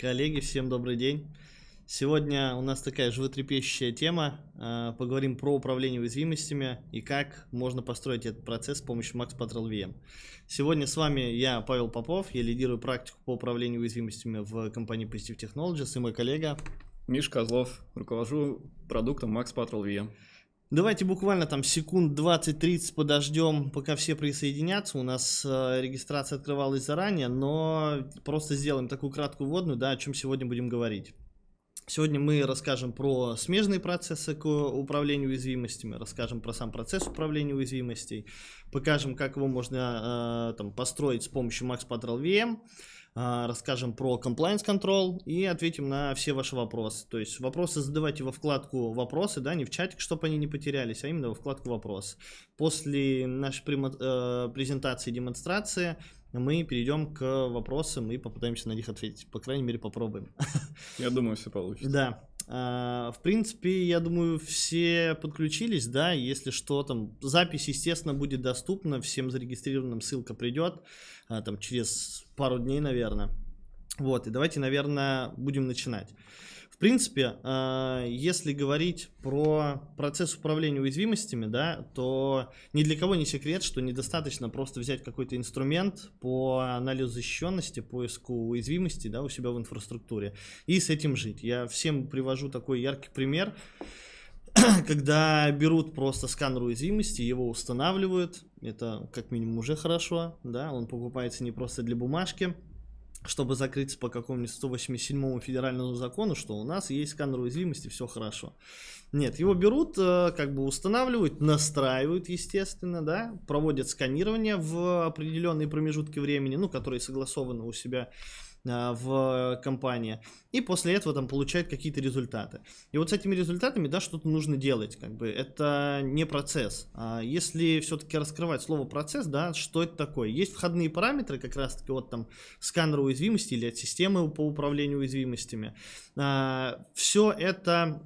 Коллеги, всем добрый день. Сегодня у нас такая животрепещущая тема. А, поговорим про управление уязвимостями и как можно построить этот процесс с помощью Max Patrol VM. Сегодня с вами я, Павел Попов. Я лидирую практику по управлению уязвимостями в компании Positive Technologies и мой коллега Миш Козлов. Руковожу продуктом Max Patrol VM. Давайте буквально там секунд 20-30 подождем, пока все присоединятся. У нас э, регистрация открывалась заранее, но просто сделаем такую краткую вводную, да, о чем сегодня будем говорить. Сегодня мы расскажем про смежные процессы к управлению уязвимостями, расскажем про сам процесс управления уязвимостей, покажем, как его можно э, там, построить с помощью Max Patrol VM, а, расскажем про compliance control и ответим на все ваши вопросы. То есть вопросы задавайте во вкладку вопросы, да, не в чатик, чтобы они не потерялись, а именно во вкладку вопросы. После нашей э, презентации и демонстрации мы перейдем к вопросам и попытаемся на них ответить. По крайней мере, попробуем. Я думаю, все получится. Да. А, в принципе, я думаю, все подключились, да, если что, там, запись, естественно, будет доступна, всем зарегистрированным ссылка придет, а, там, через пару дней, наверное. Вот, и давайте, наверное, будем начинать принципе, а, если говорить про процесс управления уязвимостями, да, то ни для кого не секрет, что недостаточно просто взять какой-то инструмент по анализу защищенности, поиску уязвимости да, у себя в инфраструктуре и с этим жить. Я всем привожу такой яркий пример когда берут просто сканер уязвимости, его устанавливают, это как минимум уже хорошо, да, он покупается не просто для бумажки, чтобы закрыться по какому-нибудь 187 федеральному закону, что у нас есть сканер уязвимости, все хорошо. Нет, его берут, э, как бы устанавливают, настраивают, естественно, да, проводят сканирование в определенные промежутки времени, ну, которые согласованы у себя а, в компании. И после этого там получает какие-то результаты. И вот с этими результатами, да, что-то нужно делать, как бы. Это не процесс. А если все-таки раскрывать слово процесс, да, что это такое? Есть входные параметры, как раз-таки вот там сканера уязвимости или от системы по управлению уязвимостями. А, все это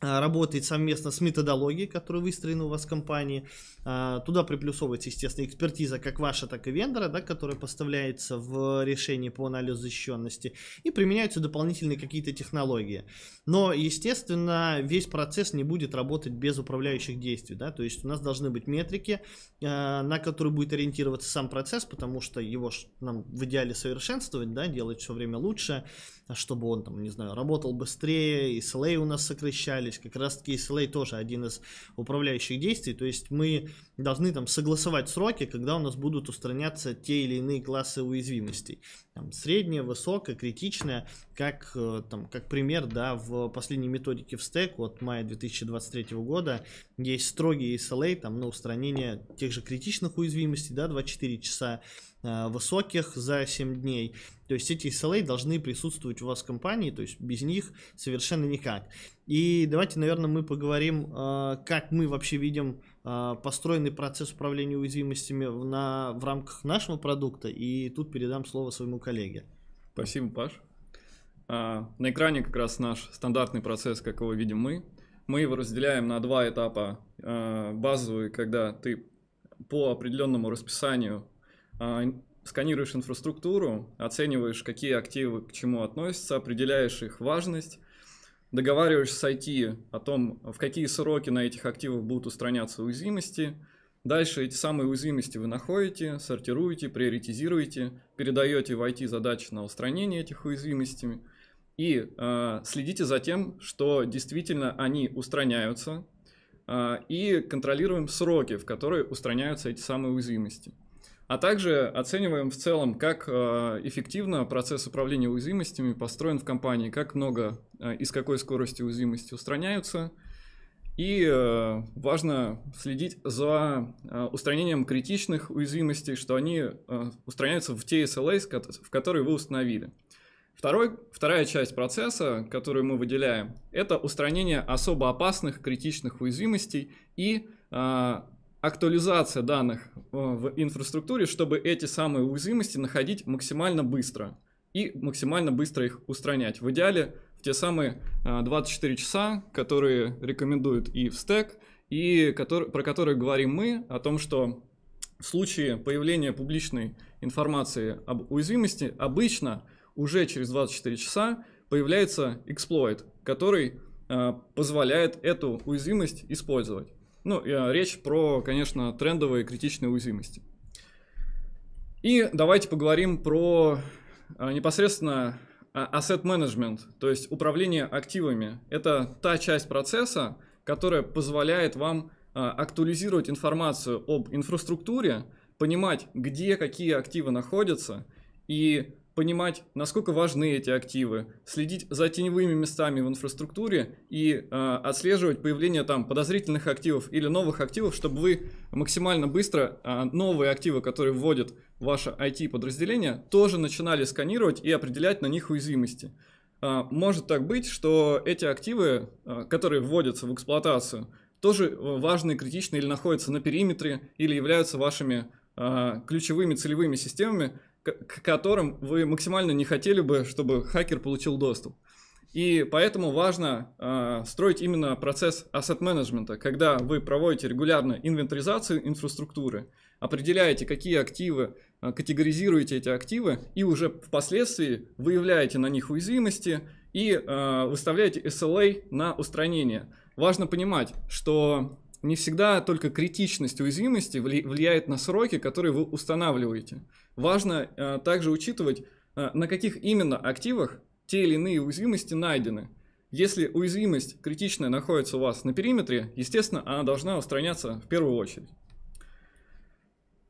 а, работает совместно с методологией, которая выстроена у вас в компании. А, туда приплюсовывается, естественно, экспертиза как ваша, так и вендора, да, которая поставляется в решении по анализу защищенности. И применяются дополнительные какие-то технологии. Но, естественно, весь процесс не будет работать без управляющих действий. Да? То есть у нас должны быть метрики, а, на которые будет ориентироваться сам процесс, потому что его нам в идеале совершенствовать, да, делать все время лучше, чтобы он там, не знаю, работал быстрее, и SLA у нас сокращались. Как раз таки SLA тоже один из управляющих действий. То есть мы должны там согласовать сроки, когда у нас будут устраняться те или иные классы уязвимостей. Там, средняя, высокая, критичная, как, э, там, как пример, да, в последней методике в стек от мая 2023 года есть строгие SLA там, на устранение тех же критичных уязвимостей, да, 24 часа э, высоких за 7 дней. То есть эти SLA должны присутствовать у вас в компании, то есть без них совершенно никак. И давайте, наверное, мы поговорим, э, как мы вообще видим а, построенный процесс управления уязвимостями на, в рамках нашего продукта. И тут передам слово своему коллеге. Спасибо, Паш. А, на экране как раз наш стандартный процесс, как его видим мы. Мы его разделяем на два этапа. А, базовый, когда ты по определенному расписанию сканируешь инфраструктуру, оцениваешь, какие активы к чему относятся, определяешь их важность договариваешься с IT о том, в какие сроки на этих активах будут устраняться уязвимости. Дальше эти самые уязвимости вы находите, сортируете, приоритизируете, передаете в IT задачи на устранение этих уязвимостей и э, следите за тем, что действительно они устраняются, э, и контролируем сроки, в которые устраняются эти самые уязвимости. А также оцениваем в целом, как э, эффективно процесс управления уязвимостями построен в компании, как много э, и с какой скоростью уязвимости устраняются. И э, важно следить за устранением критичных уязвимостей, что они устраняются в те SLA, в которые вы установили. Второй, вторая часть процесса, которую мы выделяем, это устранение особо опасных критичных уязвимостей и актуализация данных э, в инфраструктуре, чтобы эти самые уязвимости находить максимально быстро и максимально быстро их устранять. В идеале в те самые 24 э, часа, которые рекомендуют и в стек, и который, про которые говорим мы, о том, что в случае появления публичной информации об уязвимости обычно уже через 24 часа появляется эксплойт, который э, позволяет эту уязвимость использовать. Ну, э, речь про, конечно, трендовые критичные уязвимости. И давайте поговорим про э, непосредственно а, asset management, то есть управление активами. Это та часть процесса, которая позволяет вам э, актуализировать информацию об инфраструктуре, понимать, где какие активы находятся, и понимать, насколько важны эти активы, следить за теневыми местами в инфраструктуре и э, отслеживать появление там подозрительных активов или новых активов, чтобы вы максимально быстро э, новые активы, которые вводят ваше IT-подразделение, тоже начинали сканировать и определять на них уязвимости. Э, может так быть, что эти активы, э, которые вводятся в эксплуатацию, тоже важные, критичные или находятся на периметре, или являются вашими э, ключевыми целевыми системами, к которым вы максимально не хотели бы, чтобы хакер получил доступ. И поэтому важно э, строить именно процесс asset менеджмента когда вы проводите регулярно инвентаризацию инфраструктуры, определяете, какие активы, э, категоризируете эти активы, и уже впоследствии выявляете на них уязвимости и э, выставляете SLA на устранение. Важно понимать, что не всегда только критичность уязвимости влияет на сроки, которые вы устанавливаете. Важно э, также учитывать, э, на каких именно активах те или иные уязвимости найдены. Если уязвимость критичная находится у вас на периметре, естественно, она должна устраняться в первую очередь.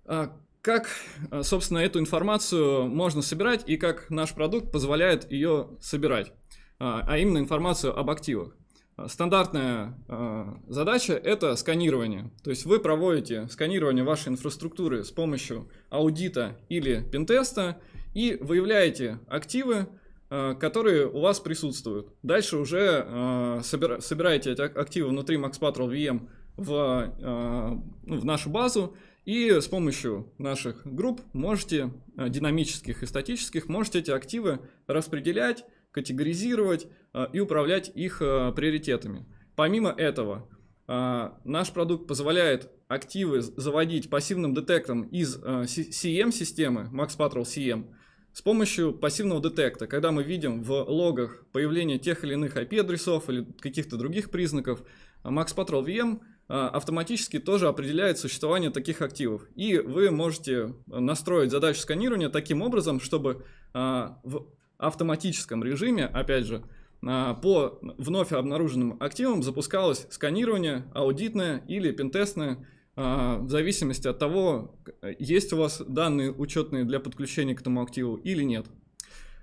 А как, э, собственно, эту информацию можно собирать и как наш продукт позволяет ее собирать, а, а именно информацию об активах. Э, стандартная э, задача – это сканирование. То есть вы проводите сканирование вашей инфраструктуры с помощью аудита или пентеста и выявляете активы, э, которые у вас присутствуют. Дальше уже э, собира собираете эти активы внутри MaxPatrol VM в, э, ну, в нашу базу и с помощью наших групп можете, э, динамических и статических, можете эти активы распределять, категоризировать, Э, и управлять их э, приоритетами. Помимо этого, э, наш продукт позволяет активы заводить пассивным детектором из CM-системы, Max Patrol CM, с помощью пассивного детекта, когда мы видим в логах появление тех или иных IP-адресов или каких-то других признаков, Max Patrol VM автоматически тоже определяет существование таких активов. И вы можете настроить задачу сканирования таким образом, чтобы в автоматическом режиме, опять же, а, по вновь обнаруженным активам запускалось сканирование, аудитное или пентестное, а, в зависимости от того, есть у вас данные учетные для подключения к этому активу или нет.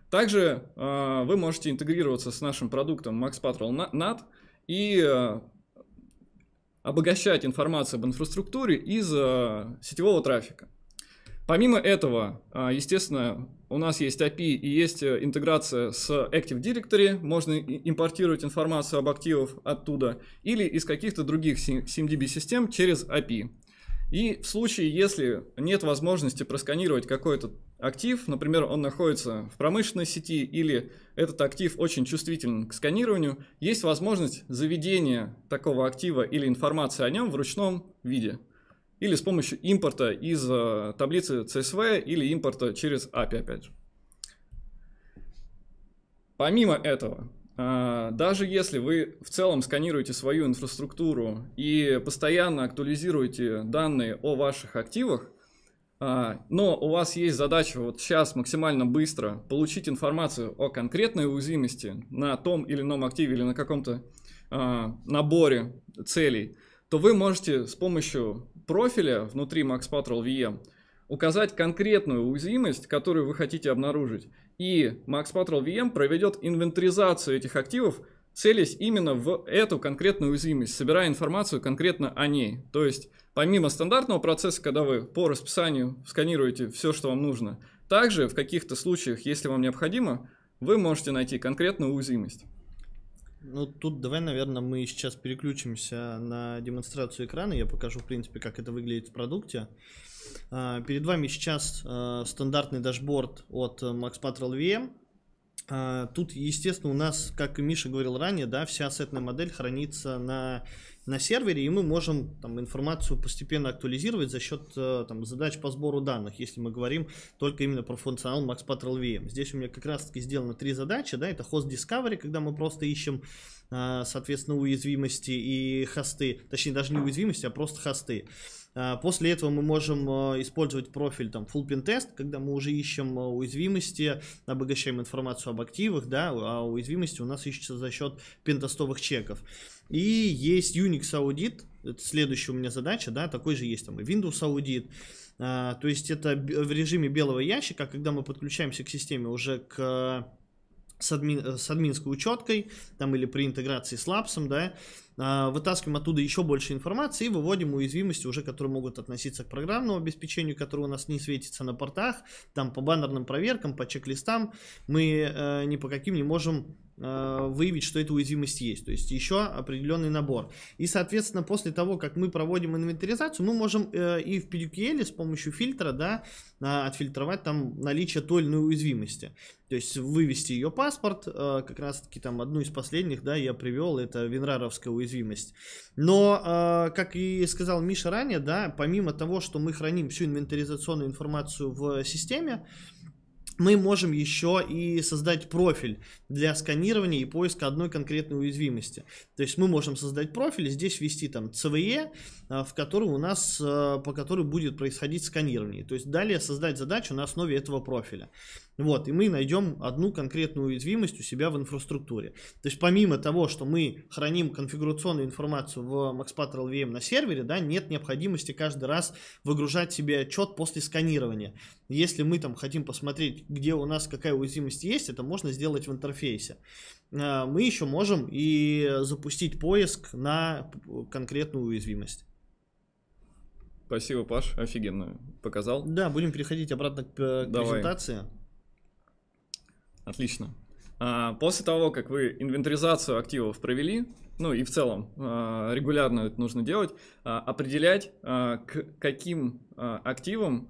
Также а, вы можете интегрироваться с нашим продуктом MaxPatrol NAT и обогащать информацию об инфраструктуре из сетевого трафика. Помимо этого, а, естественно, у нас есть API и есть э, интеграция с Active Directory, можно импортировать информацию об активах оттуда или из каких-то других SIMDB-систем через API. И в случае, если нет возможности просканировать какой-то актив, например, он находится в промышленной сети или этот актив очень чувствителен к сканированию, есть возможность заведения такого актива или информации о нем в ручном виде или с помощью импорта из э, таблицы CSV или импорта через API, опять же. Помимо этого, э, даже если вы в целом сканируете свою инфраструктуру и постоянно актуализируете данные о ваших активах, э, но у вас есть задача вот сейчас максимально быстро получить информацию о конкретной уязвимости на том или ином активе или на каком-то наборе целей, то вы можете с помощью профиля внутри Max Patrol VM указать конкретную уязвимость, которую вы хотите обнаружить. И Max Patrol VM проведет инвентаризацию этих активов, целясь именно в эту конкретную уязвимость, собирая информацию конкретно о ней. То есть, помимо стандартного процесса, когда вы по расписанию сканируете все, что вам нужно, также в каких-то случаях, если вам необходимо, вы можете найти конкретную уязвимость. Ну, тут давай, наверное, мы сейчас переключимся на демонстрацию экрана. Я покажу, в принципе, как это выглядит в продукте. А, перед вами сейчас а, стандартный дашборд от э, MaxPatrol VM. А, тут, естественно, у нас, как и Миша говорил ранее, да, вся ассетная модель хранится на на сервере, и мы можем там, информацию постепенно актуализировать за счет э, там, задач по сбору данных, если мы говорим только именно про функционал MaxPatrol VM. Здесь у меня как раз таки сделано три задачи, да, это Host Discovery, когда мы просто ищем э, соответственно, уязвимости и хосты, точнее, даже не уязвимости, а просто хосты. А, после этого мы можем а, использовать профиль там Full Pin Test, когда мы уже ищем а, уязвимости, обогащаем информацию об активах, да, а уязвимости у нас ищется за счет пентестовых чеков. И есть Unix аудит, это следующая у меня задача, да, такой же есть там и Windows аудит. то есть это в режиме белого ящика, когда мы подключаемся к системе уже к с, админ, э, с админской учеткой, там или при интеграции с лапсом, да, а, вытаскиваем оттуда еще больше информации и выводим уязвимости уже, которые могут относиться к программному обеспечению, которое у нас не светится на портах, там по баннерным проверкам, по чек-листам, мы э, ни по каким не можем э, выявить, что эта уязвимость есть. То есть еще определенный набор. И, соответственно, после того, как мы проводим инвентаризацию, мы можем э, и в PDQL с помощью фильтра да, а, отфильтровать там наличие той или иной уязвимости. То есть вывести ее паспорт, как раз таки там одну из последних, да, я привел, это винраровская уязвимость, уязвимость. Но, а, как и сказал Миша ранее, да, помимо того, что мы храним всю инвентаризационную информацию в системе, мы можем еще и создать профиль для сканирования и поиска одной конкретной уязвимости. То есть мы можем создать профиль здесь ввести там CVE, а, в который у нас, а, по которой будет происходить сканирование. То есть далее создать задачу на основе этого профиля. Вот, и мы найдем одну конкретную уязвимость у себя в инфраструктуре. То есть помимо того, что мы храним конфигурационную информацию в MaxPat VM на сервере, да, нет необходимости каждый раз выгружать себе отчет после сканирования. Если мы там хотим посмотреть, где у нас какая уязвимость есть, это можно сделать в интерфейсе. А, мы еще можем и запустить поиск на конкретную уязвимость. Спасибо, Паш, офигенно показал. Да, будем переходить обратно к Давай. презентации. Отлично. А, после того, как вы инвентаризацию активов провели, ну и в целом а, регулярно это нужно делать, а, определять, к каким активам,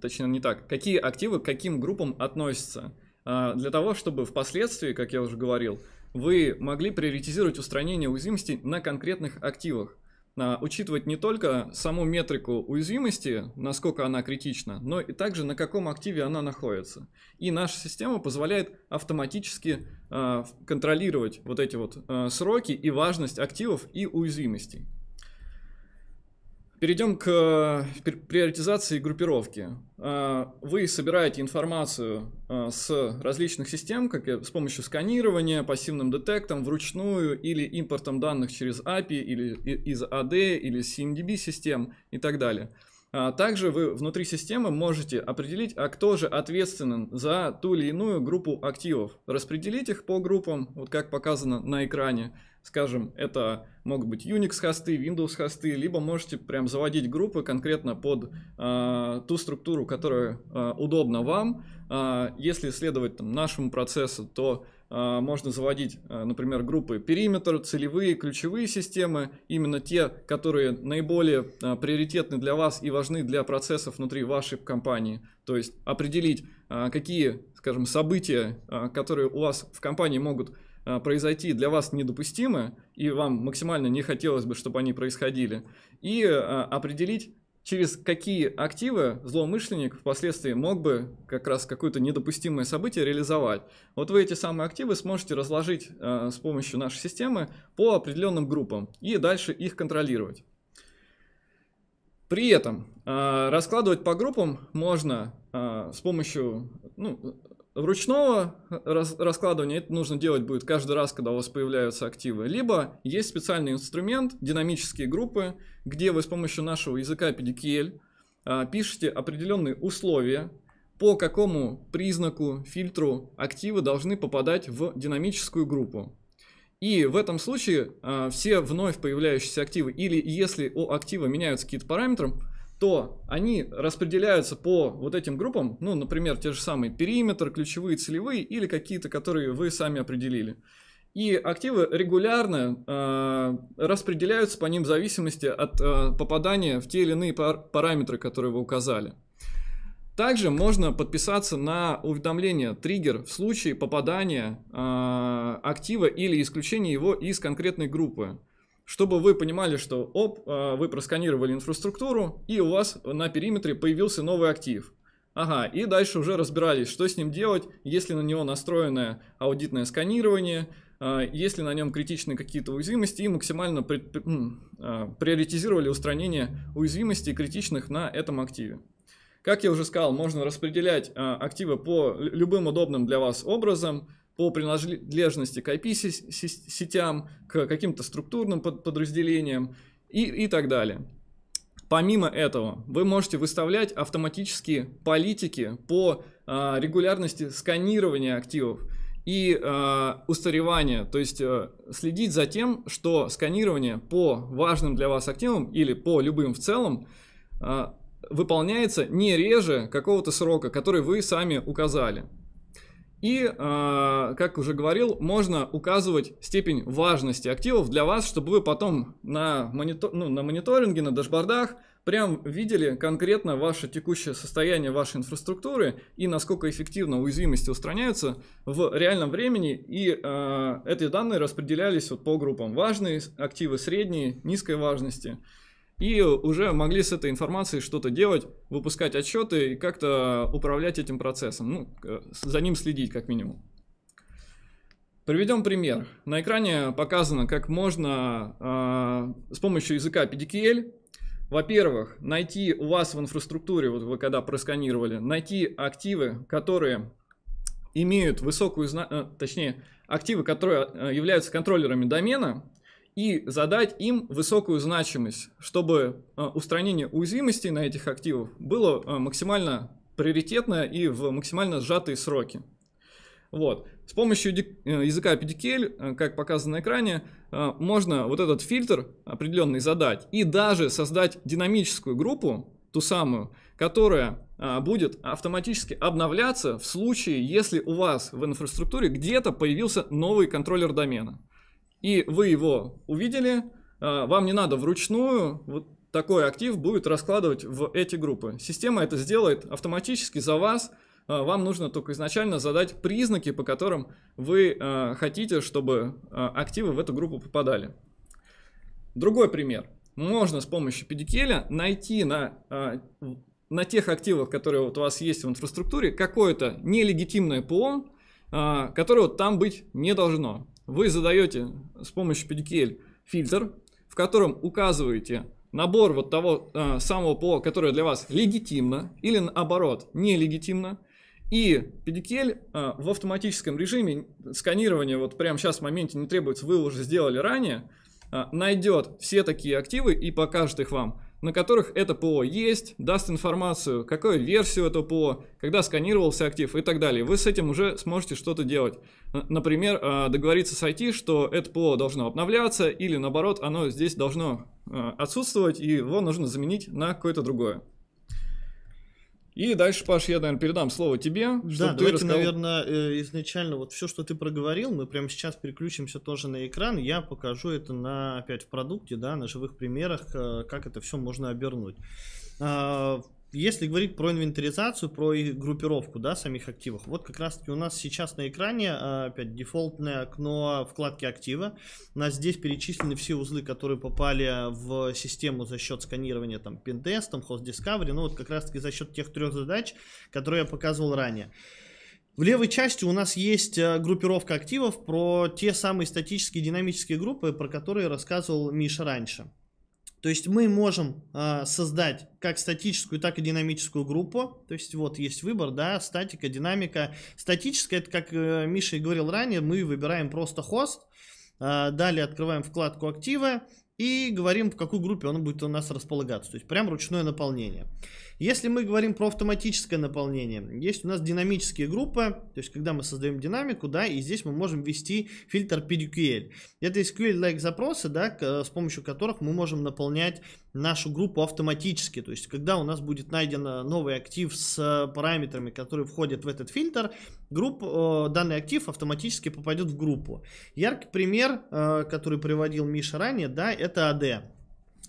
точнее не так, какие активы к каким группам относятся, для того, чтобы впоследствии, как я уже говорил, вы могли приоритизировать устранение уязвимостей на конкретных активах. А, учитывать не только саму метрику уязвимости, насколько она критична, но и также на каком активе она находится. И наша система позволяет автоматически а, контролировать вот эти вот а, сроки и важность активов и уязвимостей. Перейдем к э, приоритизации группировки. Э, вы собираете информацию э, с различных систем, как с помощью сканирования, пассивным детектом, вручную или импортом данных через API, или из AD, или CMDB систем и так далее. А также вы внутри системы можете определить, а кто же ответственен за ту или иную группу активов. Распределить их по группам, вот как показано на экране. Скажем, это могут быть Unix хосты, Windows хосты, либо можете прям заводить группы конкретно под э, ту структуру, которая э, удобна вам. Э, если следовать там, нашему процессу, то а, можно заводить, а, например, группы периметр, целевые, ключевые системы, именно те, которые наиболее а, приоритетны для вас и важны для процессов внутри вашей компании. То есть определить, какие, скажем, события, которые у вас в компании могут произойти для вас недопустимы, и вам максимально не хотелось бы, чтобы они происходили, и определить через какие активы злоумышленник впоследствии мог бы как раз какое-то недопустимое событие реализовать. Вот вы эти самые активы сможете разложить э, с помощью нашей системы по определенным группам и дальше их контролировать. При этом э, раскладывать по группам можно э, с помощью ну, ручного э, раз, раскладывания это нужно делать будет каждый раз, когда у вас появляются активы. Либо есть специальный инструмент, динамические группы, где вы с помощью нашего языка PDQL э, пишете определенные условия, по какому признаку, фильтру активы должны попадать в динамическую группу. И в этом случае э, все вновь появляющиеся активы, или если у актива меняются какие-то параметры, то они распределяются по вот этим группам, ну, например, те же самые периметр, ключевые, целевые или какие-то, которые вы сами определили. И активы регулярно э, распределяются по ним в зависимости от э, попадания в те или иные пар параметры, которые вы указали. Также можно подписаться на уведомление триггер в случае попадания э, актива или исключения его из конкретной группы чтобы вы понимали, что оп, а, вы просканировали инфраструктуру, и у вас на периметре появился новый актив. Ага, и дальше уже разбирались, что с ним делать, если на него настроено аудитное сканирование, а, если на нем критичны какие-то уязвимости, и максимально а, приоритизировали устранение уязвимостей критичных на этом активе. Как я уже сказал, можно распределять активы по любым удобным для вас образом – по принадлежности к IP-сетям, к каким-то структурным подразделениям и, и так далее. Помимо этого, вы можете выставлять автоматические политики по э, регулярности сканирования активов и э, устаревания, то есть э, следить за тем, что сканирование по важным для вас активам или по любым в целом э, выполняется не реже какого-то срока, который вы сами указали. И, э, как уже говорил, можно указывать степень важности активов для вас, чтобы вы потом на, монитор, ну, на мониторинге, на дашбордах прям видели конкретно ваше текущее состояние вашей инфраструктуры и насколько эффективно уязвимости устраняются в реальном времени. И э, эти данные распределялись вот по группам. Важные активы средние, низкой важности – и уже могли с этой информацией что-то делать, выпускать отчеты и как-то управлять этим процессом, ну, за ним следить как минимум. Приведем пример. На экране показано, как можно э, с помощью языка PDKL, во-первых, найти у вас в инфраструктуре, вот вы когда просканировали, найти активы, которые имеют высокую, э, точнее, активы, которые э, являются контроллерами домена, и задать им высокую значимость, чтобы э, устранение уязвимостей на этих активах было э, максимально приоритетно и в максимально сжатые сроки. Вот. С помощью э, языка PDKL, как показано на экране, можно вот этот фильтр определенный задать и даже создать динамическую группу, ту самую, которая будет автоматически обновляться в случае, если у вас в инфраструктуре где-то появился новый контроллер домена и вы его увидели, а, вам не надо вручную вот такой актив будет раскладывать в эти группы. Система это сделает автоматически за вас. А, вам нужно только изначально задать признаки, по которым вы а, хотите, чтобы активы в эту группу попадали. Другой пример. Можно с помощью педикеля найти на, на тех активах, которые вот у вас есть в инфраструктуре, какое-то нелегитимное ПО, которое вот там быть не должно вы задаете с помощью PDKL фильтр, в котором указываете набор вот того э, самого ПО, которое для вас легитимно или наоборот нелегитимно, и PDKL э, в автоматическом режиме, сканирования вот прямо сейчас в моменте не требуется, вы уже сделали ранее, э, найдет все такие активы и покажет их вам, на которых это ПО есть, даст информацию, какую версию этого ПО, когда сканировался актив и так далее. Вы с этим уже сможете что-то делать. Э, например, э, договориться с IT, что это ПО должно обновляться, или наоборот, оно здесь должно э, отсутствовать, и его нужно заменить на какое-то другое. И дальше, Паш, я, наверное, передам слово тебе. Да, давайте, рассказал... наверное, изначально вот все, что ты проговорил, мы прямо сейчас переключимся тоже на экран. Я покажу это на, опять в продукте, да, на живых примерах, как это все можно обернуть. А, если говорить про инвентаризацию, про их группировку, да, самих активов, вот как раз таки у нас сейчас на экране а, опять дефолтное окно вкладки актива. У нас здесь перечислены все узлы, которые попали в систему за счет сканирования там пентест, там Host discovery, ну вот как раз таки за счет тех трех задач, которые я показывал ранее. В левой части у нас есть э, группировка активов про те самые статические динамические группы, про которые рассказывал Миша раньше. То есть мы можем э, создать как статическую, так и динамическую группу. То есть вот есть выбор, да, статика, динамика. Статическая, это как э, Миша и говорил ранее, мы выбираем просто хост. Э, далее открываем вкладку активы и говорим, в какой группе он будет у нас располагаться. То есть прям ручное наполнение. Если мы говорим про автоматическое наполнение, есть у нас динамические группы, то есть когда мы создаем динамику, да, и здесь мы можем ввести фильтр PDQL. Это SQL-like запросы, да, э, с помощью которых мы можем наполнять нашу группу автоматически. То есть, когда у нас будет найден э, новый актив с э, параметрами, которые входят в этот фильтр, групп, данный актив автоматически попадет в группу. Яркий пример, который приводил Миша ранее, да, это AD.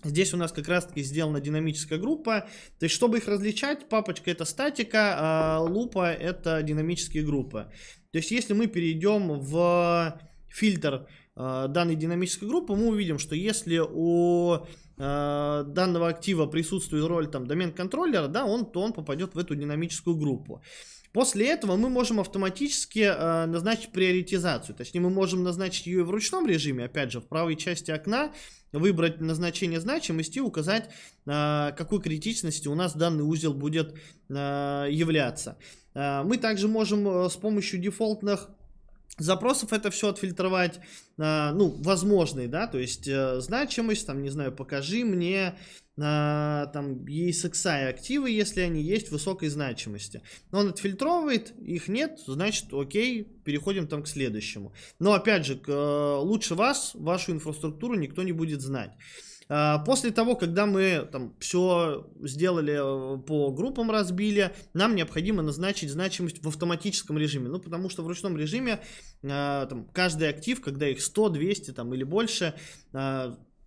Здесь у нас как раз таки сделана динамическая группа. То есть, чтобы их различать, папочка это статика, а лупа это динамические группы. То есть, если мы перейдем в фильтр а, данной динамической группы, мы увидим, что если у а, данного актива присутствует роль там домен контроллера, да, он, то он попадет в эту динамическую группу. После этого мы можем автоматически э, назначить приоритизацию. Точнее, мы можем назначить ее в ручном режиме, опять же, в правой части окна выбрать назначение значимости и указать, а, какой критичности у нас данный узел будет а, являться. А, мы также можем э, с помощью дефолтных запросов это все отфильтровать, ну, возможные, да, то есть э, значимость, там, не знаю, покажи мне э, там ESXi активы, если они есть, высокой значимости. Но он отфильтровывает, их нет, значит, окей, переходим там к следующему. Но опять же, э, лучше вас, вашу инфраструктуру никто не будет знать. А, после того, когда мы там все сделали э, по группам разбили, нам необходимо назначить значимость в автоматическом режиме. Ну, потому что в ручном режиме а, там, каждый актив, когда их 100, 200 там, или больше,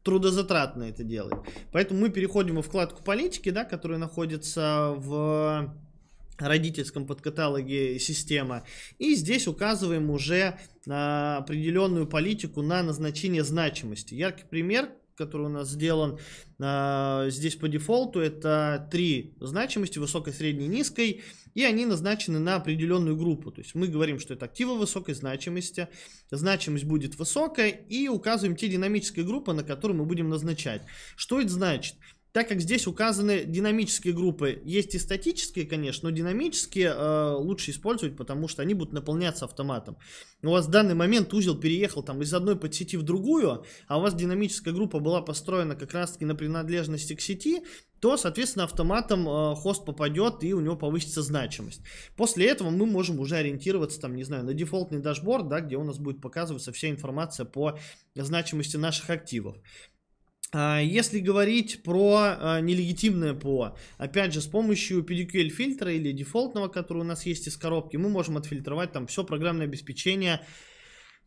трудозатратно это делать. Поэтому мы переходим во вкладку политики, да, которая находится в родительском подкаталоге система. И здесь указываем уже а, определенную политику на назначение значимости. Яркий пример который у нас сделан э, здесь по дефолту, это три значимости, высокой, средней, низкой, и они назначены на определенную группу. То есть мы говорим, что это активы высокой значимости, значимость будет высокая, и указываем те динамические группы, на которые мы будем назначать. Что это значит? Так как здесь указаны динамические группы, есть и статические, конечно, но динамические э, лучше использовать, потому что они будут наполняться автоматом. У вас в данный момент узел переехал там из одной подсети в другую, а у вас динамическая группа была построена как раз-таки на принадлежности к сети, то, соответственно, автоматом э, хост попадет и у него повысится значимость. После этого мы можем уже ориентироваться, там, не знаю, на дефолтный дашборд, да, где у нас будет показываться вся информация по значимости наших активов. А, если говорить про а, нелегитимное ПО, опять же, с помощью PDQL фильтра или дефолтного, который у нас есть из коробки, мы можем отфильтровать там все программное обеспечение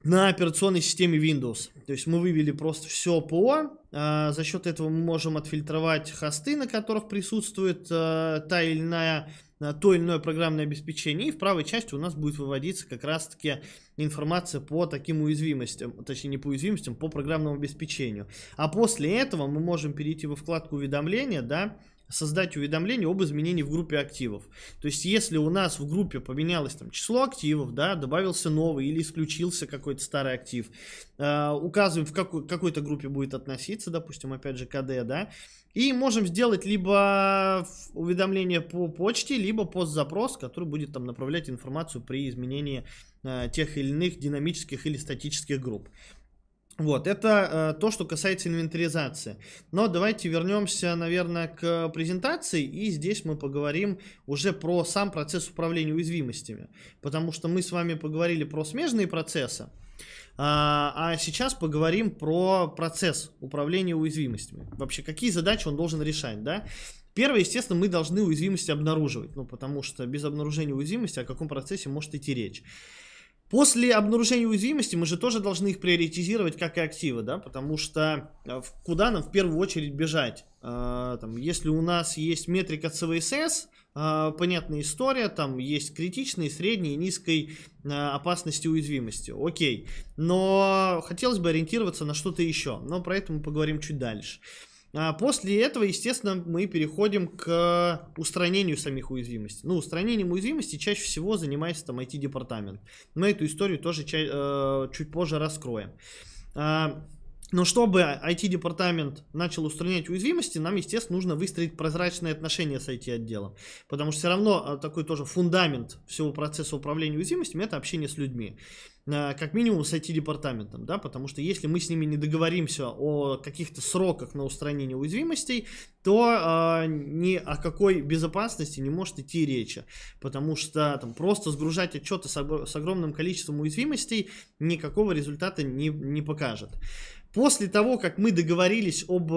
на операционной системе Windows. То есть мы вывели просто все ПО, а, за счет этого мы можем отфильтровать хосты, на которых присутствует та или иная Э, то или иное программное обеспечение, и в правой части у нас будет выводиться как раз-таки информация по таким уязвимостям, точнее не по уязвимостям, по программному обеспечению. А после этого мы можем перейти во вкладку уведомления, да, создать уведомление об изменении в группе активов. То есть, если у нас в группе поменялось там число активов, да, добавился новый или исключился какой-то старый актив, э, указываем, в какой, какой-то группе будет относиться, допустим, опять же, КД, да, и можем сделать либо уведомление по почте, либо постзапрос, который будет там направлять информацию при изменении э, тех или иных динамических или статических групп. Вот, это э, то, что касается инвентаризации. Но давайте вернемся, наверное, к презентации, и здесь мы поговорим уже про сам процесс управления уязвимостями. Потому что мы с вами поговорили про смежные процессы, а, а сейчас поговорим про процесс управления уязвимостями. Вообще, какие задачи он должен решать, да? Первое, естественно, мы должны уязвимости обнаруживать, ну, потому что без обнаружения уязвимости о каком процессе может идти речь. После обнаружения уязвимости мы же тоже должны их приоритизировать, как и активы, да, потому что э, куда нам в первую очередь бежать? Э, там, если у нас есть метрика CVSS, а, понятная история, там есть критичные, средние, низкой а, опасности уязвимости, окей. Но хотелось бы ориентироваться на что-то еще, но про это мы поговорим чуть дальше. А, после этого, естественно, мы переходим к устранению самих уязвимостей. Ну, устранением уязвимости чаще всего занимается там IT-департамент. Мы эту историю тоже э, чуть позже раскроем. Но чтобы IT-департамент начал устранять уязвимости, нам, естественно, нужно выстроить прозрачные отношения с IT-отделом. Потому что все равно э, такой тоже фундамент всего процесса управления уязвимостями – это общение с людьми. Э, как минимум с IT-департаментом, да, потому что если мы с ними не договоримся о каких-то сроках на устранение уязвимостей, то э, ни о какой безопасности не может идти речи. Потому что там, просто сгружать отчеты с, с огромным количеством уязвимостей никакого результата не, не покажет. После того, как мы договорились об э,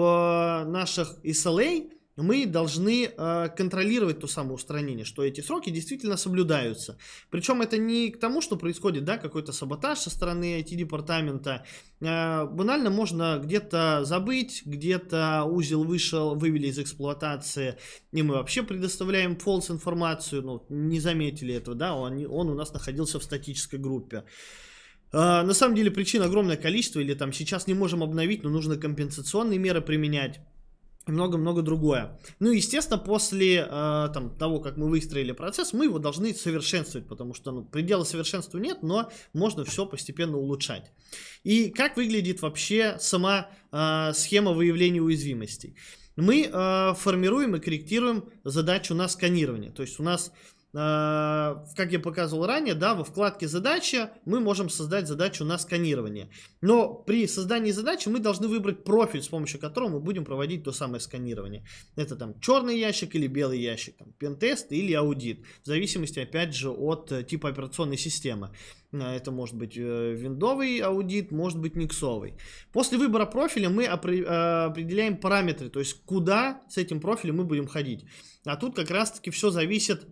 наших SLA, мы должны э, контролировать то самое устранение, что эти сроки действительно соблюдаются. Причем это не к тому, что происходит да, какой-то саботаж со стороны IT-департамента. Э, банально можно где-то забыть, где-то узел вышел, вывели из эксплуатации, и мы вообще предоставляем false информацию, ну, не заметили этого, да, он, он у нас находился в статической группе. Э, а, на самом деле причин огромное количество, или там сейчас не можем обновить, но нужно компенсационные меры применять и много-много другое. Ну, естественно, после а, там, того, как мы выстроили процесс, мы его должны совершенствовать, потому что ну, предела совершенству нет, но можно все постепенно улучшать. И как выглядит вообще сама а, схема выявления уязвимостей? Мы э, формируем и корректируем задачу на сканирование. То есть у нас а, как я показывал ранее, да, во вкладке «Задача» мы можем создать задачу на сканирование. Но при создании задачи мы должны выбрать профиль, с помощью которого мы будем проводить то самое сканирование. Это там черный ящик или белый ящик, там, пентест или аудит, в зависимости, опять же, от э, типа операционной системы. А, это может быть э, виндовый аудит, может быть никсовый. После выбора профиля мы э, определяем параметры, то есть куда с этим профилем мы будем ходить. А тут как раз-таки все зависит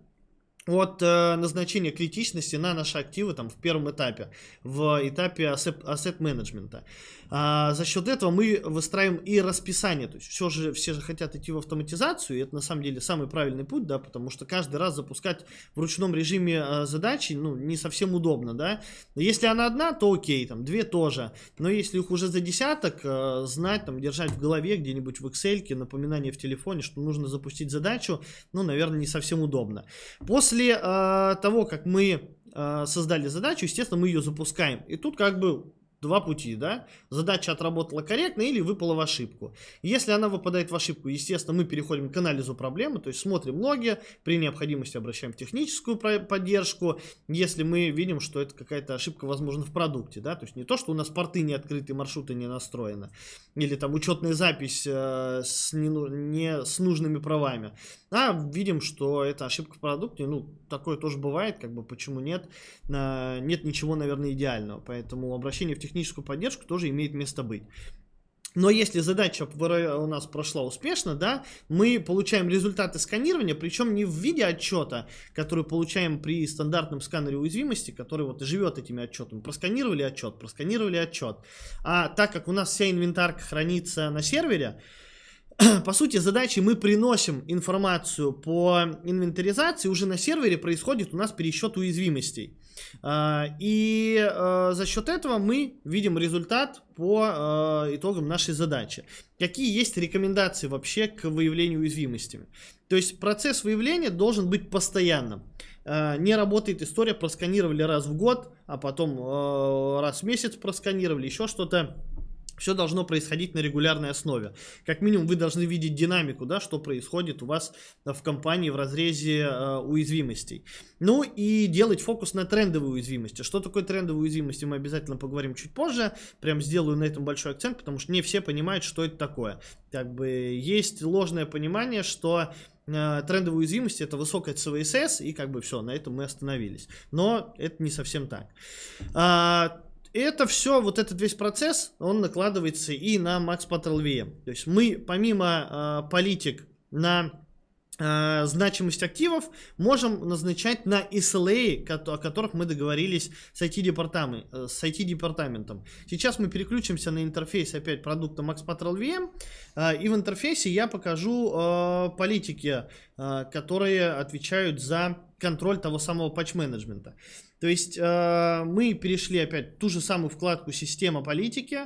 от э, назначения критичности на наши активы там в первом этапе, в этапе ассет, ассет менеджмента. А, за счет этого мы выстраиваем и расписание. То есть все же, все же хотят идти в автоматизацию, и это на самом деле самый правильный путь, да, потому что каждый раз запускать в ручном режиме а, задачи, ну, не совсем удобно, да. Если она одна, то окей, там, две тоже. Но если их уже за десяток, а, знать, там, держать в голове где-нибудь в Excel, напоминание в телефоне, что нужно запустить задачу, ну, наверное, не совсем удобно. После а, того, как мы а, создали задачу, естественно, мы ее запускаем. И тут как бы Два пути, да? Задача отработала корректно или выпала в ошибку. Если она выпадает в ошибку, естественно, мы переходим к анализу проблемы, то есть смотрим логи, при необходимости обращаем техническую поддержку, если мы видим, что это какая-то ошибка, возможно, в продукте, да? То есть не то, что у нас порты не открыты, маршруты не настроены, или там учетная запись э, с, не, не с нужными правами, а видим, что это ошибка в продукте, ну, такое тоже бывает, как бы, почему нет? Э, нет ничего, наверное, идеального, поэтому обращение в техническую поддержку тоже имеет место быть. Но если задача у нас прошла успешно, да, мы получаем результаты сканирования, причем не в виде отчета, который получаем при стандартном сканере уязвимости, который вот живет этими отчетами. Просканировали отчет, просканировали отчет. А так как у нас вся инвентарка хранится на сервере, по сути, задачи мы приносим информацию по инвентаризации, уже на сервере происходит у нас пересчет уязвимостей. А, и а, за счет этого мы видим результат по а, итогам нашей задачи. Какие есть рекомендации вообще к выявлению уязвимости? То есть процесс выявления должен быть постоянным. Не работает история, просканировали раз в год, а потом раз в месяц просканировали, еще что-то все должно происходить на регулярной основе. Как минимум вы должны видеть динамику, да, что происходит у вас э, в компании в разрезе э, уязвимостей. Ну и делать фокус на трендовые уязвимости. Что такое трендовые уязвимость? мы обязательно поговорим чуть позже. Прям сделаю на этом большой акцент, потому что не все понимают, что это такое. Как бы есть ложное понимание, что э, трендовые уязвимость это высокая CVSS и как бы все, на этом мы остановились. Но это не совсем так. А, и это все, вот этот весь процесс, он накладывается и на Max Patrol VM. То есть мы, помимо э, политик на э, значимость активов, можем назначать на SLA, о которых мы договорились с IT-департаментом. Э, it Сейчас мы переключимся на интерфейс опять продукта Max Patrol VM. Э, и в интерфейсе я покажу э, политики, э, которые отвечают за контроль того самого патч-менеджмента. Э, то есть э, мы перешли опять ту же самую вкладку «Система политики»,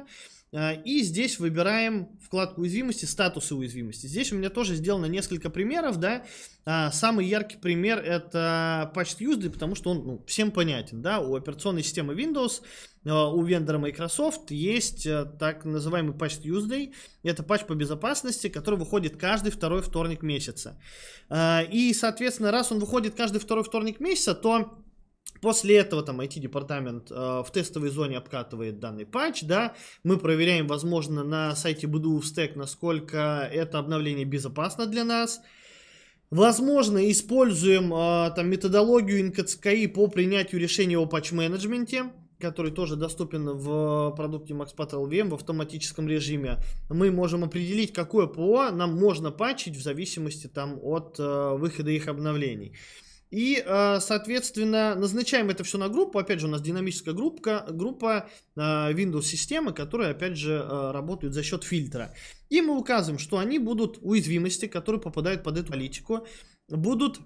э, и здесь выбираем вкладку уязвимости, статусы уязвимости. Здесь у меня тоже сделано несколько примеров, да. А, самый яркий пример это Patch Tuesday, потому что он ну, всем понятен, да. У операционной системы Windows, э, у вендора Microsoft есть э, так называемый Patch Tuesday. Это патч по безопасности, который выходит каждый второй вторник месяца. И, соответственно, раз он выходит каждый второй вторник месяца, то После этого там IT-департамент э, в тестовой зоне обкатывает данный патч, да, мы проверяем, возможно, на сайте BDU в стек, насколько это обновление безопасно для нас, Возможно, используем э, там методологию НКЦКИ по принятию решения о патч-менеджменте, который тоже доступен в продукте MaxPat LVM в автоматическом режиме. Мы можем определить, какое ПО нам можно патчить в зависимости там от э, выхода их обновлений. И, э, соответственно, назначаем это все на группу. Опять же, у нас динамическая группа, группа э, Windows системы, которые, опять же, э, работают за счет фильтра. И мы указываем, что они будут уязвимости, которые попадают под эту политику, будут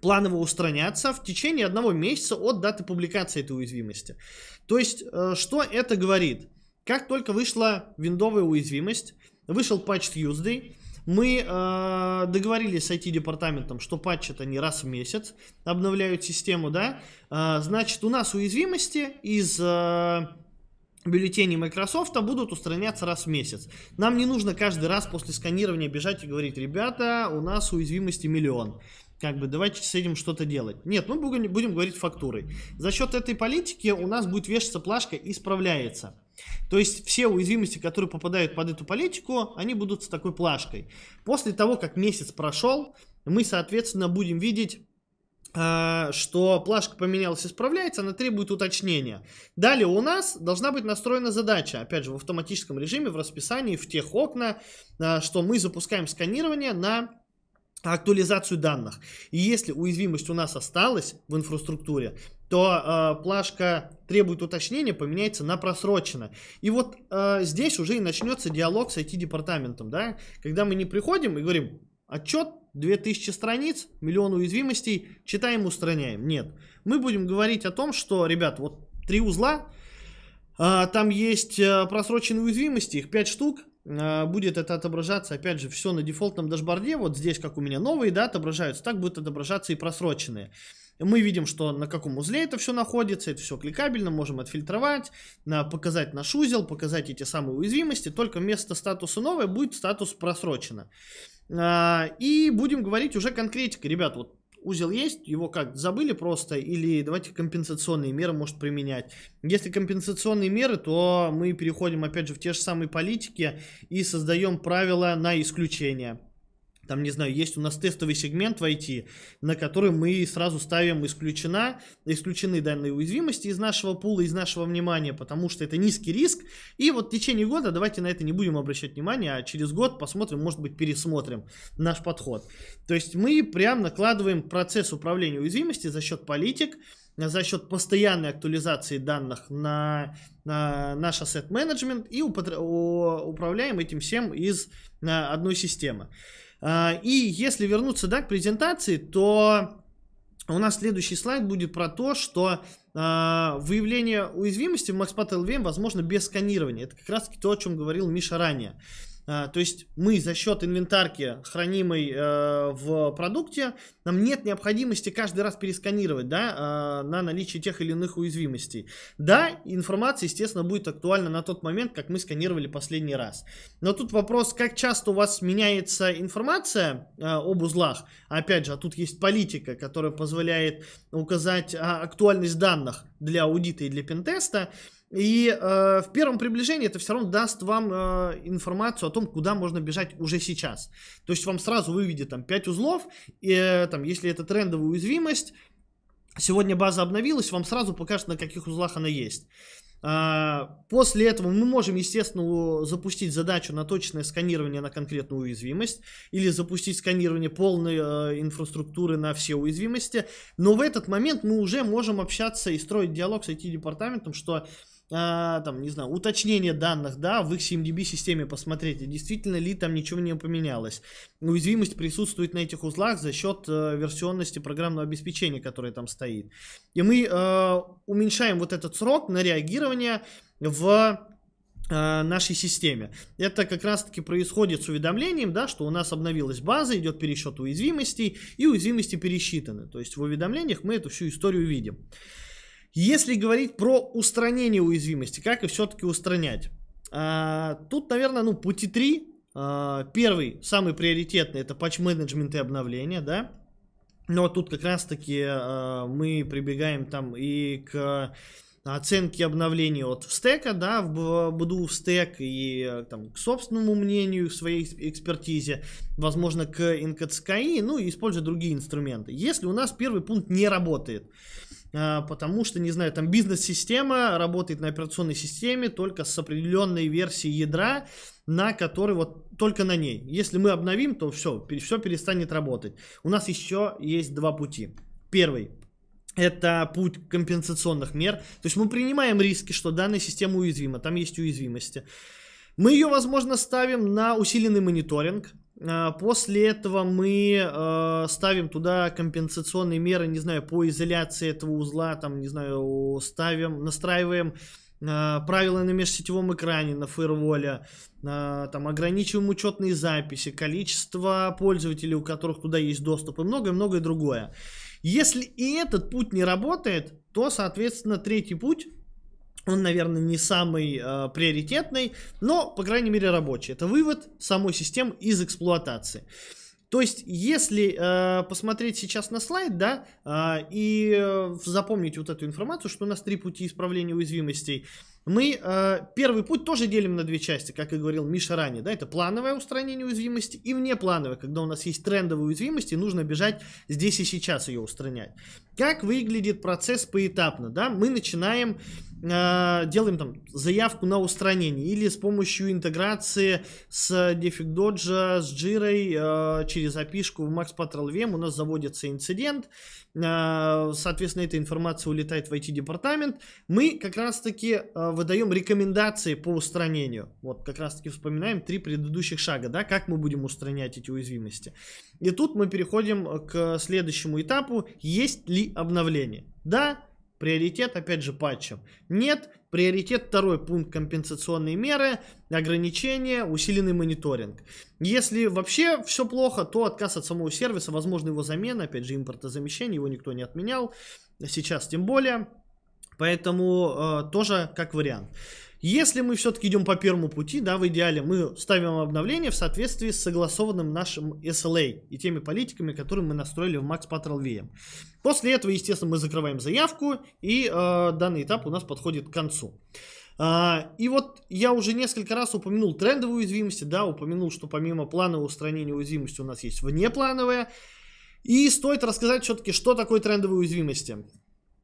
планово устраняться в течение одного месяца от даты публикации этой уязвимости. То есть, что это говорит? Как только вышла виндовая уязвимость, вышел патч Tuesday, мы э, договорились с IT-департаментом, что патчат они раз в месяц обновляют систему, да. Э, значит, у нас уязвимости из... Э, бюллетени Microsoft будут устраняться раз в месяц. Нам не нужно каждый раз после сканирования бежать и говорить, ребята, у нас уязвимости миллион. Как бы давайте с этим что-то делать. Нет, мы будем, будем говорить фактурой. За счет этой политики у нас будет вешаться плашка «Исправляется». То есть все уязвимости, которые попадают под эту политику, они будут с такой плашкой. После того, как месяц прошел, мы, соответственно, будем видеть э, что плашка поменялась, исправляется, она требует уточнения. Далее у нас должна быть настроена задача, опять же, в автоматическом режиме, в расписании, в тех окна, э, что мы запускаем сканирование на актуализацию данных. И если уязвимость у нас осталась в инфраструктуре, то э, плашка требует уточнения, поменяется на просрочено. И вот э, здесь уже и начнется диалог с IT-департаментом, да, когда мы не приходим и говорим, отчет 2000 страниц, миллион уязвимостей, читаем, устраняем. Нет, мы будем говорить о том, что, ребят, вот три узла, э, там есть просроченные уязвимости, их 5 штук, будет это отображаться, опять же, все на дефолтном дашборде, вот здесь, как у меня новые, да, отображаются, так будут отображаться и просроченные. Мы видим, что на каком узле это все находится, это все кликабельно, можем отфильтровать, показать наш узел, показать эти самые уязвимости, только вместо статуса новое будет статус просрочено. А, и будем говорить уже конкретика, ребят, вот узел есть, его как забыли просто, или давайте компенсационные меры может применять. Если компенсационные меры, то мы переходим опять же в те же самые политики и создаем правила на исключение там, не знаю, есть у нас тестовый сегмент в IT, на который мы сразу ставим исключена, исключены данные уязвимости из нашего пула, из нашего внимания, потому что это низкий риск. И вот в течение года давайте на это не будем обращать внимание, а через год посмотрим, может быть, пересмотрим наш подход. То есть мы прям накладываем процесс управления уязвимости за счет политик, за счет постоянной актуализации данных на, на наш ассет менеджмент и употр- управляем этим всем из одной системы. А, и если вернуться да, к презентации, то у нас следующий слайд будет про то, что э, выявление уязвимости в MaxPat LVM возможно без сканирования. Это как раз таки то, о чем говорил Миша ранее. А, то есть мы за счет инвентарки, хранимой э, в продукте, нам нет необходимости каждый раз пересканировать да, а, на наличие тех или иных уязвимостей. Да, информация, естественно, будет актуальна на тот момент, как мы сканировали последний раз. Но тут вопрос, как часто у вас меняется информация э, об узлах. Опять же, а тут есть политика, которая позволяет указать а, актуальность данных для аудита и для пентеста. И э, в первом приближении это все равно даст вам э, информацию о том, куда можно бежать уже сейчас. То есть вам сразу выведет там 5 узлов, и э, там, если это трендовая уязвимость, сегодня база обновилась, вам сразу покажет, на каких узлах она есть. А, после этого мы можем, естественно, запустить задачу на точное сканирование на конкретную уязвимость или запустить сканирование полной э, инфраструктуры на все уязвимости. Но в этот момент мы уже можем общаться и строить диалог с IT-департаментом, что э, а, там, не знаю, уточнение данных, да, в их CMDB-системе посмотреть, действительно ли там ничего не поменялось. Уязвимость присутствует на этих узлах за счет э, версионности программного обеспечения, которое там стоит. И мы э, уменьшаем вот этот срок на реагирование в э, нашей системе. Это как раз таки происходит с уведомлением, да, что у нас обновилась база, идет пересчет уязвимостей, и уязвимости пересчитаны. То есть в уведомлениях мы эту всю историю видим. Если говорить про устранение уязвимости, как и все-таки устранять? А, тут, наверное, ну, пути три. А, первый, самый приоритетный, это патч-менеджмент и обновление, да? Но тут как раз-таки а, мы прибегаем там и к оценки обновлений от стека, да, в буду встек и там, к собственному мнению, к своей экспертизе, возможно, к НКЦКИ, ну и используя другие инструменты. Если у нас первый пункт не работает, а, потому что, не знаю, там бизнес-система работает на операционной системе только с определенной версией ядра, на которой вот только на ней. Если мы обновим, то все, все перестанет работать. У нас еще есть два пути. Первый это путь компенсационных мер. То есть мы принимаем риски, что данная система уязвима, там есть уязвимости. Мы ее, возможно, ставим на усиленный мониторинг, а, после этого мы а, ставим туда компенсационные меры, не знаю, по изоляции этого узла, там, не знаю, ставим, настраиваем а, правила на межсетевом экране, на фаерволе, там ограничиваем учетные записи, количество пользователей, у которых туда есть доступ и многое-многое другое. Если и этот путь не работает, то, соответственно, третий путь он, наверное, не самый э, приоритетный, но, по крайней мере, рабочий. Это вывод самой системы из эксплуатации. То есть, если э, посмотреть сейчас на слайд, да, э, и э, запомнить вот эту информацию, что у нас три пути исправления уязвимостей, мы э, первый путь тоже делим на две части, как и говорил Миша ранее, да, это плановое устранение уязвимости и внеплановое, когда у нас есть трендовые уязвимости, нужно бежать здесь и сейчас ее устранять. Как выглядит процесс поэтапно, да, мы начинаем Э, делаем там заявку на устранение или с помощью интеграции с Defig Dodge, с Jira э, через api в Max Patrol VM у нас заводится инцидент, э, соответственно, эта информация улетает в IT-департамент, мы как раз-таки э, выдаем рекомендации по устранению. Вот, как раз-таки вспоминаем три предыдущих шага, да, как мы будем устранять эти уязвимости. И тут мы переходим к следующему этапу, есть ли обновление. Да, Приоритет, опять же, патчем. Нет, приоритет второй пункт компенсационные меры, ограничения, усиленный мониторинг. Если вообще все плохо, то отказ от самого сервиса, возможно его замена, опять же, импортозамещение, его никто не отменял, сейчас тем более. Поэтому э, тоже как вариант. Если мы все-таки идем по первому пути, да, в идеале мы ставим обновление в соответствии с согласованным нашим SLA и теми политиками, которые мы настроили в Max Patrol VM. После этого, естественно, мы закрываем заявку, и э, данный этап у нас подходит к концу. Uh, и вот я уже несколько раз упомянул трендовую уязвимость, да, упомянул, что помимо планового устранения уязвимости у нас есть внеплановая. И стоит рассказать все-таки, что такое трендовые уязвимости.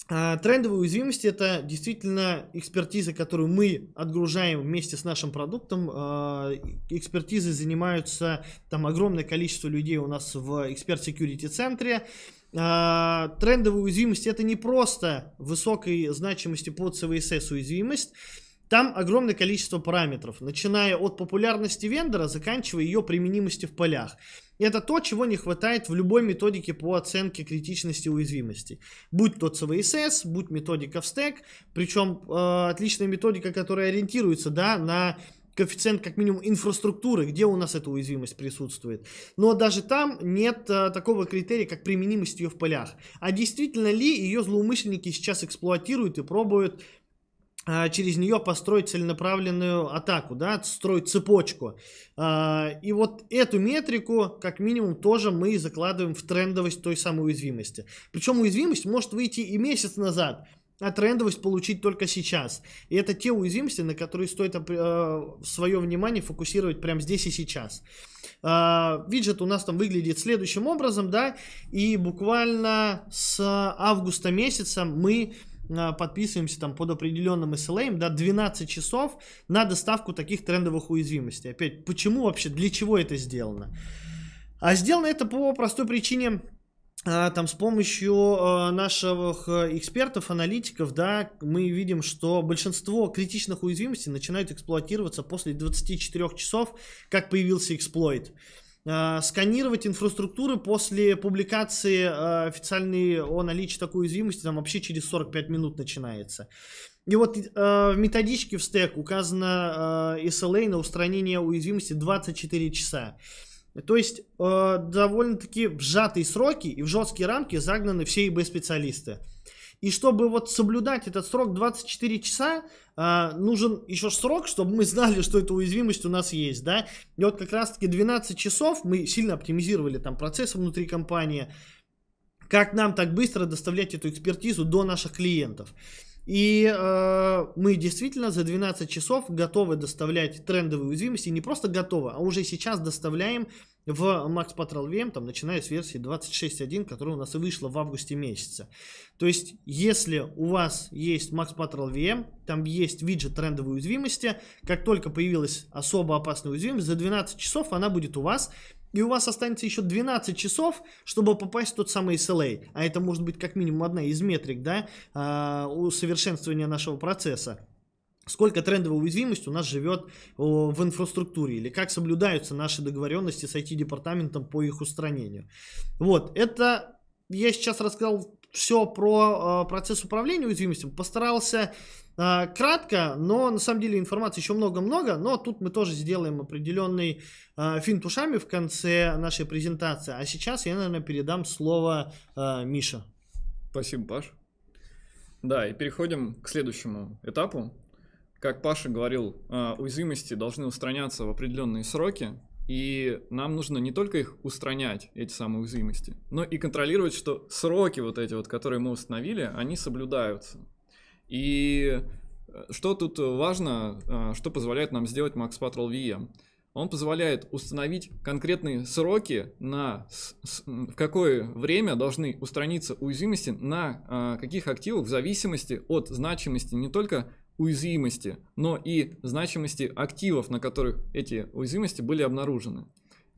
А, Трендовые уязвимости это действительно экспертиза, которую мы отгружаем вместе с нашим продуктом. А, Экспертизы занимаются там огромное количество людей у нас в эксперт security центре. А, трендовая уязвимость это не просто высокой значимости под CVSS уязвимость, там огромное количество параметров, начиная от популярности вендора, заканчивая ее применимости в полях. Это то, чего не хватает в любой методике по оценке критичности уязвимости. Будь то CVSS, будь методика в стек, причем э, отличная методика, которая ориентируется да, на коэффициент как минимум инфраструктуры, где у нас эта уязвимость присутствует. Но даже там нет а, такого критерия, как применимость ее в полях. А действительно ли ее злоумышленники сейчас эксплуатируют и пробуют а, через нее построить целенаправленную атаку, да, строить цепочку. А, и вот эту метрику, как минимум, тоже мы закладываем в трендовость той самой уязвимости. Причем уязвимость может выйти и месяц назад, а трендовость получить только сейчас. И это те уязвимости, на которые стоит а, свое внимание фокусировать прямо здесь и сейчас. Виджет у нас там выглядит следующим образом, да, и буквально с августа месяца мы Э, подписываемся там под определенным SLA, да, 12 часов на доставку таких трендовых уязвимостей. Опять, почему вообще, для чего это сделано? А сделано это по простой причине, э, там с помощью э, наших экспертов, аналитиков, да, мы видим, что большинство критичных уязвимостей начинают эксплуатироваться после 24 часов, как появился эксплойт. Э, сканировать инфраструктуры после публикации э, официальной о наличии такой уязвимости, там вообще через 45 минут начинается. И вот э, в методичке в стек указано SLA на устранение уязвимости 24 часа. То есть довольно-таки в сжатые сроки и в жесткие рамки загнаны все ИБ-специалисты. И чтобы вот соблюдать этот срок 24 часа, э, нужен еще срок, чтобы мы знали, что эта уязвимость у нас есть, да. И вот как раз-таки 12 часов мы сильно оптимизировали там процессы внутри компании, как нам так быстро доставлять эту экспертизу до наших клиентов. И э, мы действительно за 12 часов готовы доставлять трендовые уязвимости. Не просто готовы, а уже сейчас доставляем в Max Patrol VM, там, начиная с версии 26.1, которая у нас и вышла в августе месяце. То есть, если у вас есть Max Patrol VM, там есть виджет трендовой уязвимости, как только появилась особо опасная уязвимость, за 12 часов она будет у вас, и у вас останется еще 12 часов, чтобы попасть в тот самый SLA. А это может быть как минимум одна из метрик, да, а, усовершенствования нашего процесса сколько трендовой уязвимость у нас живет в инфраструктуре или как соблюдаются наши договоренности с IT-департаментом по их устранению. Вот, это я сейчас рассказал все про а, процесс управления уязвимостью, постарался а, кратко, но на самом деле информации еще много-много, но тут мы тоже сделаем определенный а, финт ушами в конце нашей презентации. А сейчас я, наверное, передам слово а, Мише. Спасибо, Паш. Да, и переходим к следующему этапу. Как Паша говорил, уязвимости должны устраняться в определенные сроки, и нам нужно не только их устранять, эти самые уязвимости, но и контролировать, что сроки вот эти вот, которые мы установили, они соблюдаются. И э, что тут важно, а, что позволяет нам сделать Max Patrol VM? E? Он позволяет установить конкретные сроки, на в какое время должны устраниться уязвимости, на а, каких активах в зависимости от значимости не только уязвимости, но и значимости активов, на которых эти уязвимости были обнаружены.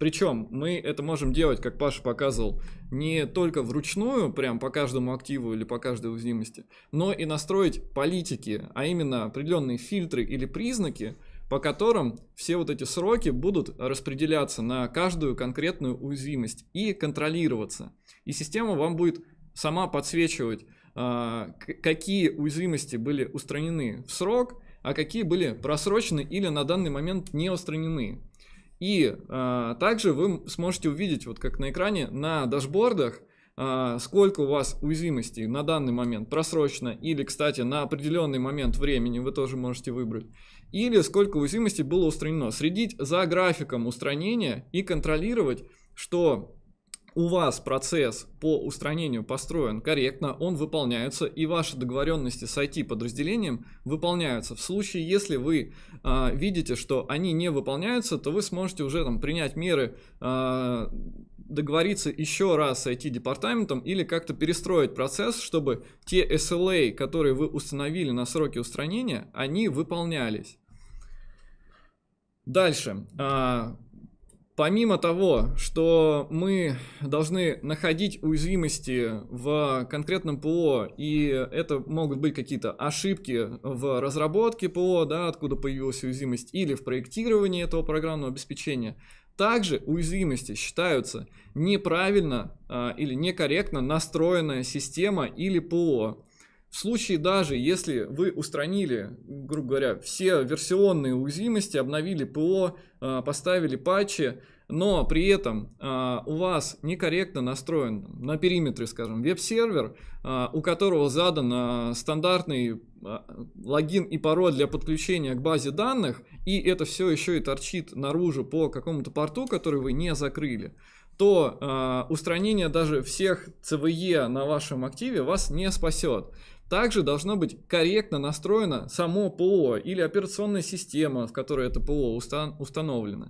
Причем мы это можем делать, как Паша показывал, не только вручную, прям по каждому активу или по каждой уязвимости, но и настроить политики, а именно определенные фильтры или признаки, по которым все вот эти сроки будут распределяться на каждую конкретную уязвимость и контролироваться. И система вам будет сама подсвечивать, а, какие уязвимости были устранены в срок, а какие были просрочены или на данный момент не устранены. И а, также вы сможете увидеть, вот как на экране, на дашбордах, а, сколько у вас уязвимостей на данный момент просрочено, или, кстати, на определенный момент времени вы тоже можете выбрать, или сколько уязвимостей было устранено. Следить за графиком устранения и контролировать, что у вас процесс по устранению построен корректно, он выполняется, и ваши договоренности с IT-подразделением выполняются. В случае, если вы э, видите, что они не выполняются, то вы сможете уже там принять меры, э, договориться еще раз с IT-департаментом или как-то перестроить процесс, чтобы те SLA, которые вы установили на сроки устранения, они выполнялись. Дальше. А, Помимо того, что мы должны находить уязвимости в конкретном ПО, и это могут быть какие-то ошибки в разработке ПО, да, откуда появилась уязвимость, или в проектировании этого программного обеспечения, также уязвимости считаются неправильно а, или некорректно настроенная система или ПО. В случае даже, если вы устранили, грубо говоря, все версионные уязвимости, обновили ПО, э, поставили патчи, но при этом э, у вас некорректно настроен на периметре, скажем, веб-сервер, э, у которого задан стандартный логин и пароль для подключения к базе данных, и это все еще и торчит наружу по какому-то порту, который вы не закрыли, то устранение даже всех CVE на вашем активе вас не спасет. Также должно быть корректно настроено само ПО или операционная система, в которой это ПО установлено.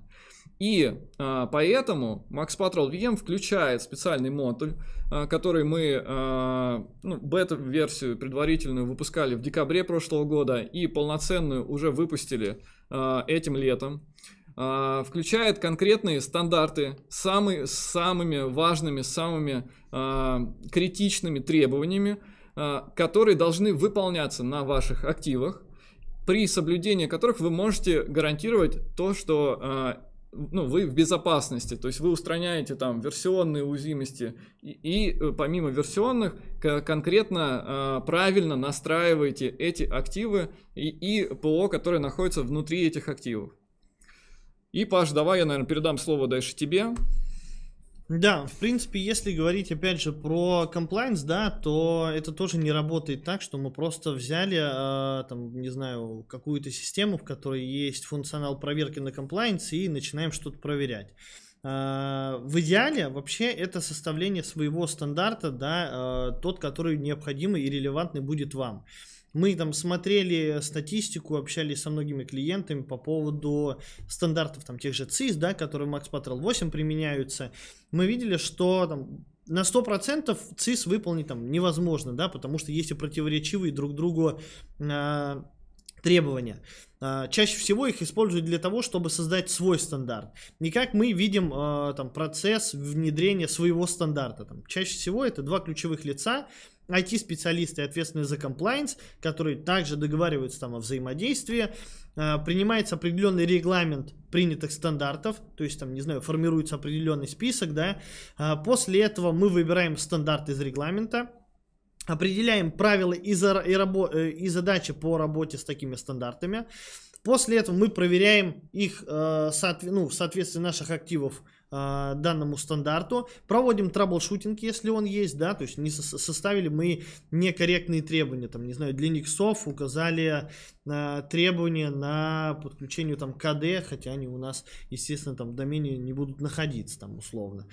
И э, поэтому Max Patrol VM включает специальный модуль, э, который мы э, ну, бета-версию предварительную выпускали в декабре прошлого года и полноценную уже выпустили э, этим летом. Э, включает конкретные стандарты с самыми важными, самыми э, критичными требованиями, Э, которые должны выполняться на ваших активах, при соблюдении которых вы можете гарантировать то, что э, ну, вы в безопасности, то есть вы устраняете там версионные уязвимости и, и э, помимо версионных конкретно э, правильно настраиваете эти активы и, и ПО, которые находятся внутри этих активов. И, Паш, давай я, наверное, передам слово дальше тебе. Да, в принципе, если говорить, опять же, про compliance, да, то это тоже не работает так, что мы просто взяли, э, там, не знаю, какую-то систему, в которой есть функционал проверки на compliance и начинаем что-то проверять. Э, в идеале вообще это составление своего стандарта, да, э, тот, который необходимый и релевантный будет вам. Э, мы там смотрели статистику, общались со многими клиентами по поводу стандартов там тех же ЦИС, да, которые в Max Patrol 8 применяются. Мы видели, что там на 100% ЦИС выполнить там невозможно, да, потому что есть и противоречивые друг другу э, требования. А, чаще всего их используют для того, чтобы создать свой стандарт. И как мы видим а, там, процесс внедрения своего стандарта. Там, чаще всего это два ключевых лица, IT-специалисты, ответственные за комплайнс, которые также договариваются там о взаимодействии, а, принимается определенный регламент принятых стандартов, то есть там, не знаю, формируется определенный список, да, после этого мы выбираем стандарт из регламента, определяем правила и, за, и, рабо, э, и задачи по работе с такими стандартами. После этого мы проверяем их э, соотве, ну, в соответствии наших активов э, данному стандарту. Проводим траблшутинг, если он есть, да, то есть не со составили мы некорректные требования, там, не знаю, для Никсов указали э, требования на подключение там КД, хотя они у нас, естественно, там в домене не будут находиться, там, условно. Э,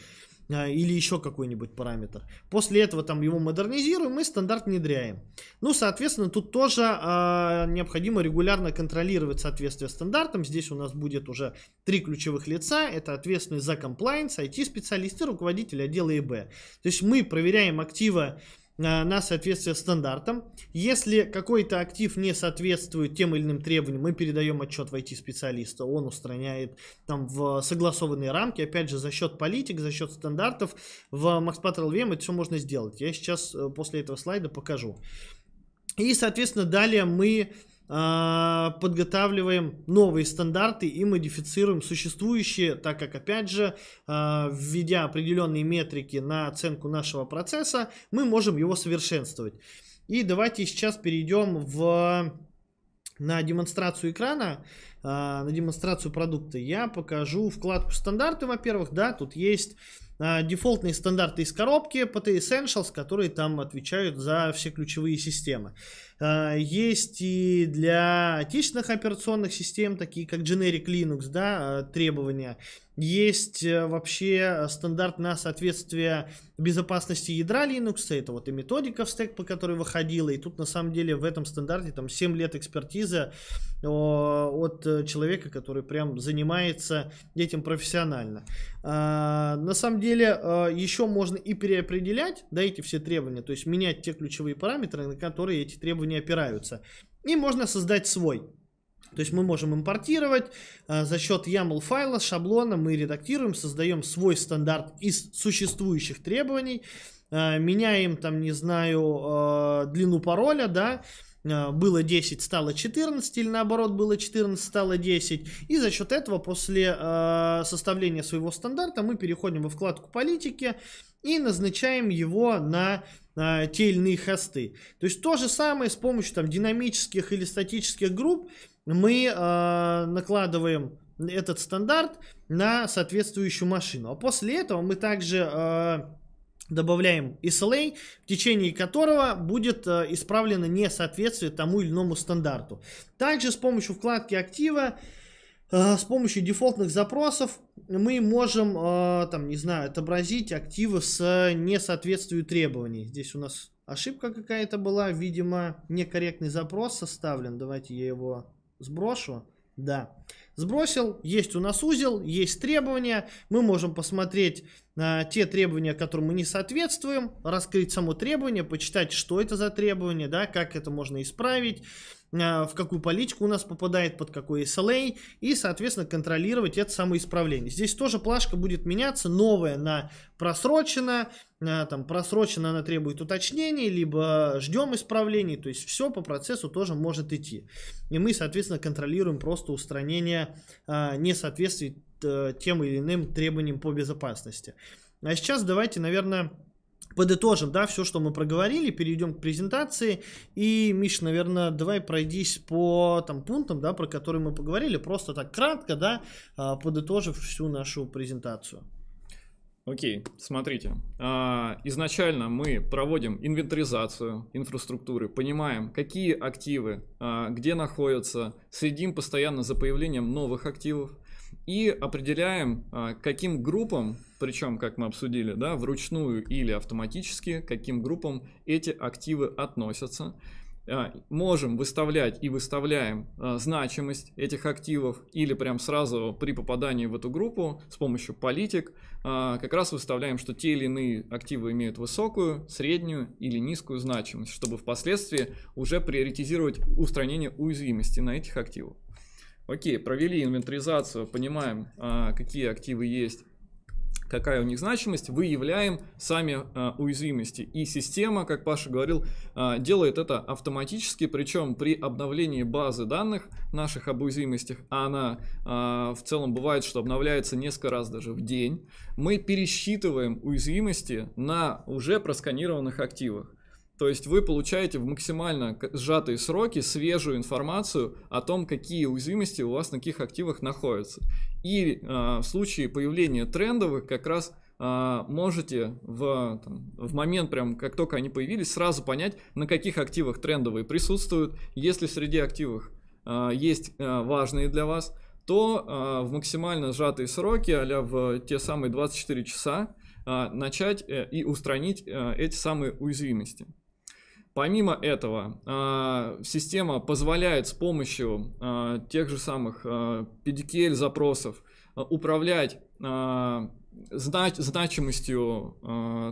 а, или еще какой-нибудь параметр. После этого там его модернизируем и стандарт внедряем. Ну, соответственно, тут тоже э, необходимо регулярно контролировать соответствие стандартам. Здесь у нас будет уже три ключевых лица. Это ответственный за комплайнс, IT-специалисты, руководитель отдела ИБ. То есть мы проверяем активы на соответствие стандартам. Если какой-то актив не соответствует тем или иным требованиям, мы передаем отчет в IT-специалиста, он устраняет там в согласованные рамки, опять же, за счет политик, за счет стандартов. В MaxPat LVM это все можно сделать. Я сейчас э, после этого слайда покажу. И, соответственно, далее мы а, подготавливаем новые стандарты и модифицируем существующие, так как, опять же, а, введя определенные метрики на оценку нашего процесса, мы можем его совершенствовать. И давайте сейчас перейдем в, на демонстрацию экрана, а, на демонстрацию продукта. Я покажу вкладку «Стандарты», во-первых, да, тут есть дефолтные стандарты из коробки PT Essentials, которые там отвечают за все ключевые системы. Э, есть и для отечественных операционных систем, такие как Generic Linux, да, э, требования. Есть э, вообще э, стандарт на соответствие безопасности ядра Linux. Это вот и методика в стек, по которой выходила. И тут на самом деле в этом стандарте там 7 лет экспертизы э, от человека, который прям занимается этим профессионально. А, на самом деле еще можно и переопределять да, эти все требования, то есть менять те ключевые параметры, на которые эти требования опираются. И можно создать свой то есть мы можем импортировать э, за счет YAML файла, шаблона мы редактируем, создаем свой стандарт из существующих требований, э, меняем там, не знаю, э, длину пароля, да, было 10, стало 14, или наоборот, было 14, стало 10. И за счет этого после составления своего стандарта мы переходим во вкладку политики и назначаем его на э, те или иные хосты. То есть то же самое с помощью там, динамических или статических групп мы э, накладываем этот стандарт на соответствующую машину. А после этого мы также э, добавляем SLA, в течение которого будет э, исправлено несоответствие тому или иному стандарту. Также с помощью вкладки актива с помощью дефолтных запросов мы можем, там, не знаю, отобразить активы с несоответствием требований. Здесь у нас ошибка какая-то была, видимо, некорректный запрос составлен. Давайте я его Сброшу? Да. Сбросил, есть у нас узел, есть требования. Мы можем посмотреть э, те требования, которым мы не соответствуем, раскрыть само требование, почитать, что это за требование, да, как это можно исправить. Э, в какую политику у нас попадает, под какой SLA, и, соответственно, контролировать это самоисправление. Здесь тоже плашка будет меняться, новая на просрочена, э, там просрочена она требует уточнений, либо ждем исправлений, то есть все по процессу тоже может идти. И мы, соответственно, контролируем просто устранение э, несоответствий тем или иным требованиям по безопасности. А сейчас давайте, наверное, подытожим, да, все, что мы проговорили, перейдем к презентации. И, Миш, наверное, давай пройдись по там пунктам, да, про которые мы поговорили, просто так кратко, да, а, подытожив всю нашу презентацию. Окей, смотрите. А, изначально мы проводим инвентаризацию инфраструктуры, понимаем, какие активы, а, где находятся, следим постоянно за появлением новых активов – и определяем, а, каким группам, причем, как мы обсудили, да, вручную или автоматически, каким группам эти активы относятся. А, можем выставлять и выставляем а, значимость этих активов или прям сразу при попадании в эту группу с помощью политик как раз выставляем, что те или иные активы имеют высокую, среднюю или низкую значимость, чтобы впоследствии уже приоритизировать устранение уязвимости на этих активах. Окей, провели инвентаризацию, понимаем, а, какие активы есть, какая у них значимость, выявляем сами а, уязвимости. И система, как Паша говорил, а, делает это автоматически, причем при обновлении базы данных наших об уязвимостях, а она в целом бывает, что обновляется несколько раз даже в день, мы пересчитываем уязвимости на уже просканированных активах. То есть вы получаете в максимально сжатые сроки свежую информацию о том, какие уязвимости у вас на каких активах находятся. И э, в случае появления трендовых как раз э, можете в, там, в момент, прям как только они появились, сразу понять, на каких активах трендовые присутствуют. Если среди активов э, есть э, важные для вас, то э, в максимально сжатые сроки, а в те самые 24 часа, начать э, и устранить э, эти самые уязвимости. Помимо этого, а, система позволяет с помощью а, тех же самых PDKL а, запросов управлять значимостью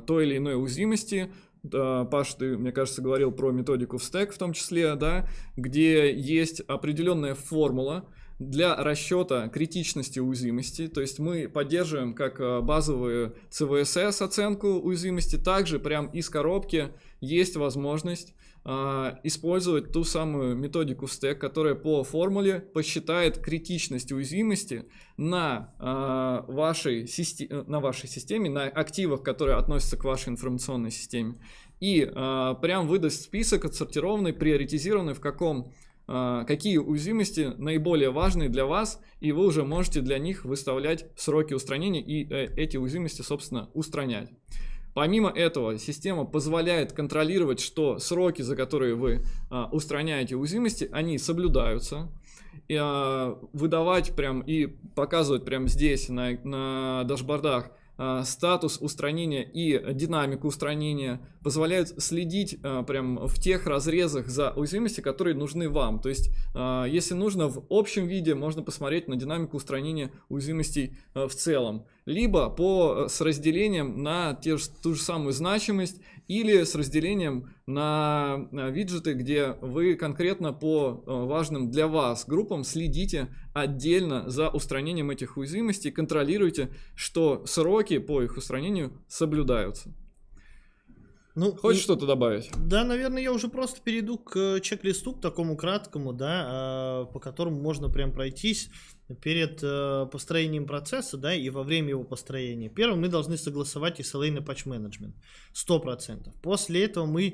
той или иной уязвимости, Паш, ты, мне кажется, говорил про методику в стек в том числе, да, где есть определенная формула, для расчета критичности уязвимости, то есть мы поддерживаем как э, базовую CVSS оценку уязвимости, также прям из коробки есть возможность э, использовать ту самую методику стек, которая по формуле посчитает критичность уязвимости на, э, вашей, системе, э, на вашей системе, на активах, которые относятся к вашей информационной системе. И э, прям выдаст список отсортированный, приоритизированный, в каком а, какие уязвимости наиболее важные для вас, и вы уже можете для них выставлять сроки устранения и э, эти уязвимости, собственно, устранять. Помимо этого, система позволяет контролировать, что сроки, за которые вы а, устраняете уязвимости, они соблюдаются. И, а, выдавать прям и показывать прям здесь, на, на дашбордах, Э, статус устранения и динамику устранения, позволяют следить э, прям в тех разрезах за уязвимости, которые нужны вам. То есть, э, если нужно, в общем виде можно посмотреть на динамику устранения уязвимостей в целом либо по, э, с разделением на те, же ту же самую значимость или с разделением на э, виджеты, где вы конкретно по э, важным для вас группам следите отдельно за устранением этих уязвимостей, контролируете, что сроки по их устранению соблюдаются. Ну, Хочешь и... что-то добавить? Да, наверное, я уже просто перейду к чек-листу, к такому краткому, да, а, по которому можно прям пройтись перед э, построением процесса, да, и во время его построения. Первым мы должны согласовать SLA на патч менеджмент сто процентов. После этого мы э,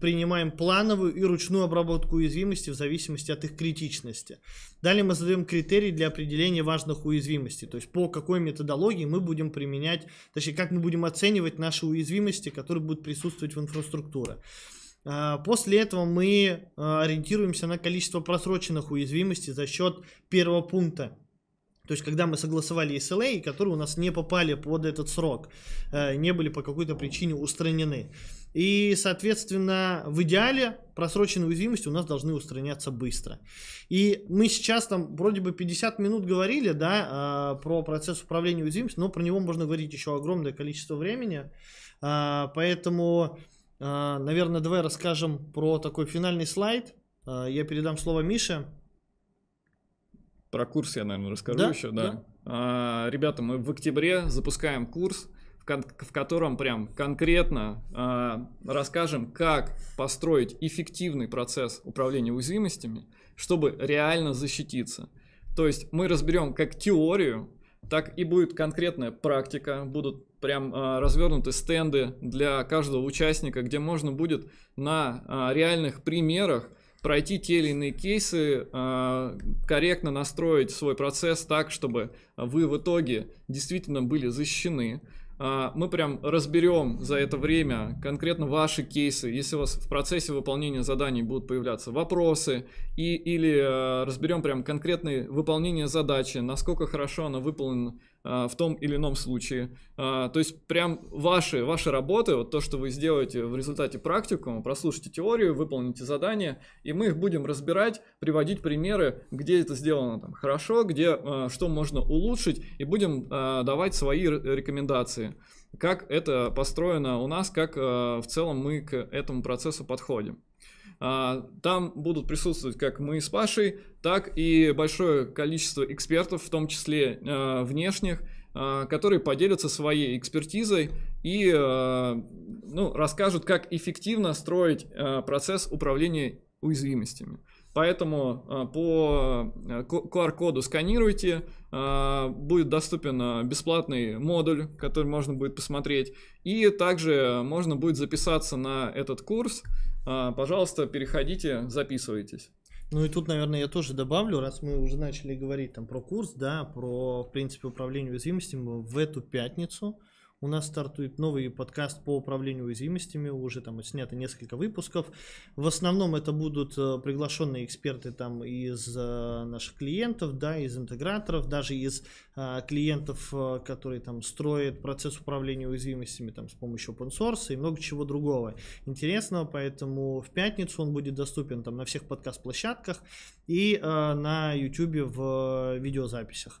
принимаем плановую и ручную обработку уязвимости в зависимости от их критичности. Далее мы задаем критерии для определения важных уязвимостей, то есть по какой методологии мы будем применять, точнее, как мы будем оценивать наши уязвимости, которые будут присутствовать в инфраструктуре. А, после этого мы а, ориентируемся на количество просроченных уязвимостей за счет первого пункта. То есть, когда мы согласовали SLA, которые у нас не попали под этот срок, а, не были по какой-то причине устранены. И, соответственно, в идеале просроченные уязвимости у нас должны устраняться быстро. И мы сейчас там вроде бы 50 минут говорили, да, про процесс управления уязвимостью, но про него можно говорить еще огромное количество времени. Поэтому... А, наверное, давай расскажем про такой финальный слайд. А, я передам слово Мише. Про курс я, наверное, расскажу да? еще, да. да. А, ребята, мы в октябре запускаем курс, в, кон- в котором прям конкретно а, расскажем, как построить эффективный процесс управления уязвимостями, чтобы реально защититься. То есть мы разберем как теорию, так и будет конкретная практика, будут прям а, развернуты стенды для каждого участника, где можно будет на а, реальных примерах пройти те или иные кейсы, а, корректно настроить свой процесс так, чтобы вы в итоге действительно были защищены. А, мы прям разберем за это время конкретно ваши кейсы, если у вас в процессе выполнения заданий будут появляться вопросы, и, или э, разберем прям конкретное выполнение задачи, насколько хорошо она выполнена а, в том или ином случае. А, то есть прям ваши, ваши работы, вот то, что вы сделаете в результате практикума, прослушайте теорию, выполните задание, и мы их будем разбирать, приводить примеры, где это сделано там хорошо, где а, что можно улучшить, и будем давать свои рекомендации как это построено у нас, как в целом мы к этому процессу подходим. А, там будут присутствовать как мы с Пашей, так и большое количество экспертов, в том числе а, внешних, а, которые поделятся своей экспертизой и ну, расскажут, как эффективно строить процесс управления уязвимостями. Поэтому по QR-коду сканируйте, будет доступен бесплатный модуль, который можно будет посмотреть, и также можно будет записаться на этот курс, а, пожалуйста, переходите, записывайтесь. Ну и тут, наверное, я тоже добавлю, раз мы уже начали говорить там про курс, да, про, в принципе, управление уязвимостями, в эту пятницу у нас стартует новый подкаст по управлению уязвимостями. Уже там снято несколько выпусков. В основном это будут э, приглашенные эксперты там из э, наших клиентов, да, из интеграторов, даже из э, клиентов, которые там строят процесс управления уязвимостями там с помощью open source и много чего другого интересного. Поэтому в пятницу он будет доступен там на всех подкаст-площадках и на YouTube в видеозаписях.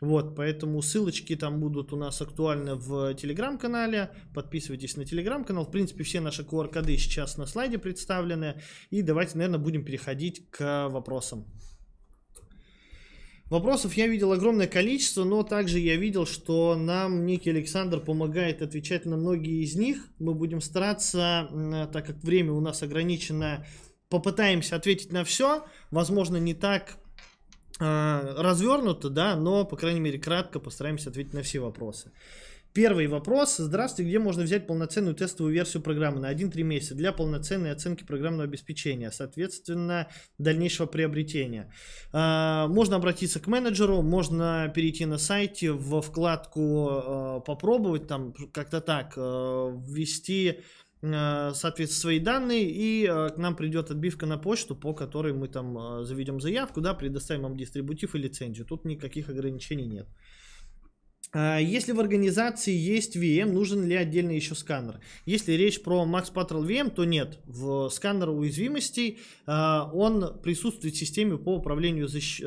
Вот, поэтому ссылочки там будут у нас актуальны в телеграм-канале. Подписывайтесь на телеграм-канал. В принципе, все наши QR-коды сейчас на слайде представлены. И давайте, наверное, будем переходить к вопросам. Вопросов я видел огромное количество, но также я видел, что нам некий Александр помогает отвечать на многие из них. Мы будем стараться, так как время у нас ограничено, попытаемся ответить на все. Возможно, не так Э, развернуто, да, но, по крайней мере, кратко постараемся ответить на все вопросы. Первый вопрос. Здравствуйте, где можно взять полноценную тестовую версию программы на 1-3 месяца для полноценной оценки программного обеспечения, соответственно, дальнейшего приобретения? Э, можно обратиться к менеджеру, можно перейти на сайте в вкладку э, «Попробовать», там как-то так, ввести Э, соответственно, свои данные, и э, к нам придет отбивка на почту, по которой мы там э, заведем заявку, да, предоставим вам дистрибутив и лицензию. Тут никаких ограничений нет. А, если в организации есть VM, нужен ли отдельный еще сканер? Если речь про Max Patrol VM, то нет. В сканер уязвимостей он присутствует в системе по управлению защ...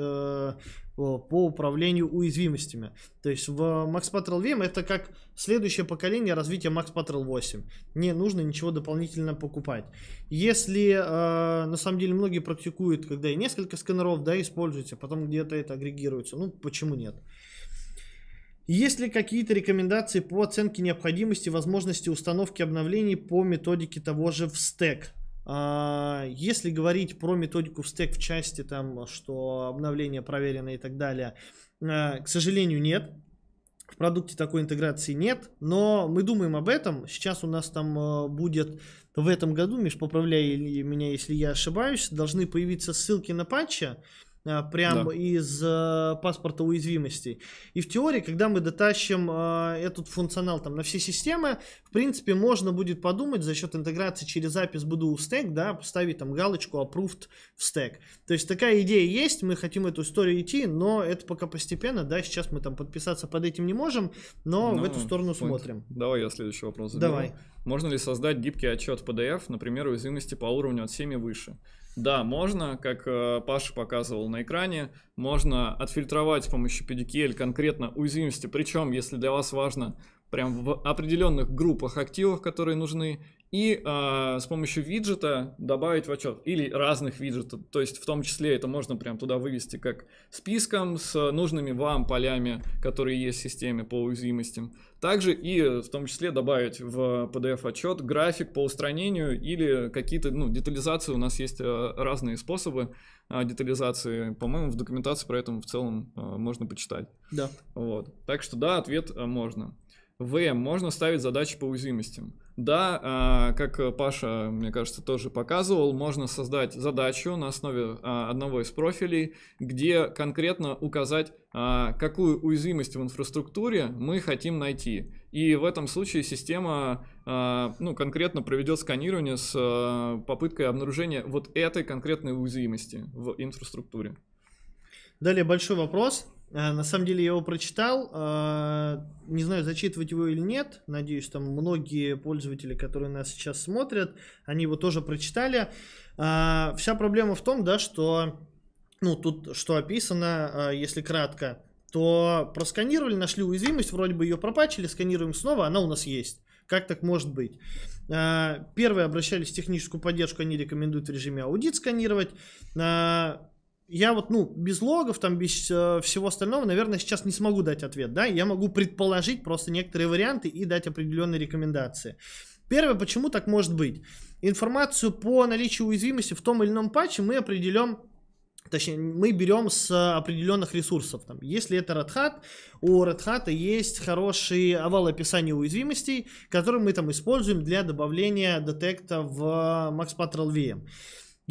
Э, по управлению уязвимостями. То есть в Max Patrol VM это как следующее поколение развития Max Patrol 8. Не нужно ничего дополнительно покупать. Если, э, на самом деле, многие практикуют, когда и несколько сканеров, да, используете, потом где-то это агрегируется. Ну, почему нет? Есть ли какие-то рекомендации по оценке необходимости, возможности установки обновлений по методике того же в стек? А, если говорить про методику в стек в части, там, что обновления проверены и так далее, а, к сожалению, нет. В продукте такой интеграции нет, но мы думаем об этом. Сейчас у нас там а, будет в этом году, Миш, поправляй меня, если я ошибаюсь, должны появиться ссылки на патча. Э, прям да. из э, паспорта уязвимостей. И в теории, когда мы дотащим э, этот функционал там на все системы, в принципе, можно будет подумать за счет интеграции через запись с BDU стек, да, поставить там галочку approved в стек. То есть такая идея есть, мы хотим эту историю идти, но это пока постепенно, да, сейчас мы там подписаться под этим не можем, но ну, в эту ну, сторону point. смотрим. Давай я следующий вопрос задам. Давай. Можно ли создать гибкий отчет PDF, например, уязвимости по уровню от 7 и выше? Да, можно, как э, Паша показывал на экране, можно отфильтровать с помощью PDKL конкретно уязвимости, причем, если для вас важно, прям в определенных группах активов, которые нужны, и э, с помощью виджета добавить в отчет или разных виджетов. То есть в том числе это можно прям туда вывести как списком с нужными вам полями, которые есть в системе по уязвимостям. Также и э, в том числе добавить в PDF отчет график по устранению или какие-то ну, детализации. У нас есть э, разные способы а, детализации. По-моему, в документации про это в целом а, можно почитать. Да. Вот. Так что да, ответ э, можно. В. Можно ставить задачи по уязвимостям. Да, а, как э, Паша, мне кажется, тоже показывал, можно создать задачу на основе а, одного из профилей, где конкретно указать, а, какую уязвимость в инфраструктуре мы хотим найти. И в этом случае система ну, конкретно проведет сканирование с попыткой обнаружения вот этой конкретной уязвимости в инфраструктуре. Далее большой вопрос. Э, на самом деле я его прочитал, а, не знаю, зачитывать его или нет, надеюсь, там многие пользователи, которые нас сейчас смотрят, они его тоже прочитали. А, вся проблема в том, да, что, ну, тут что описано, а, если кратко, то просканировали, нашли уязвимость, вроде бы ее пропачили, сканируем снова, она у нас есть. Как так может быть? Первые обращались в техническую поддержку, они рекомендуют в режиме аудит сканировать я вот, ну, без логов, там, без э, всего остального, наверное, сейчас не смогу дать ответ, да, я могу предположить просто некоторые варианты и дать определенные рекомендации. Первое, почему так может быть? Информацию по наличию уязвимости в том или ином патче мы определим Точнее, мы берем с определенных ресурсов. Там, если это Red Hat, у Red Hat есть хороший овал описания уязвимостей, который мы там используем для добавления детекта в Max Patrol VM.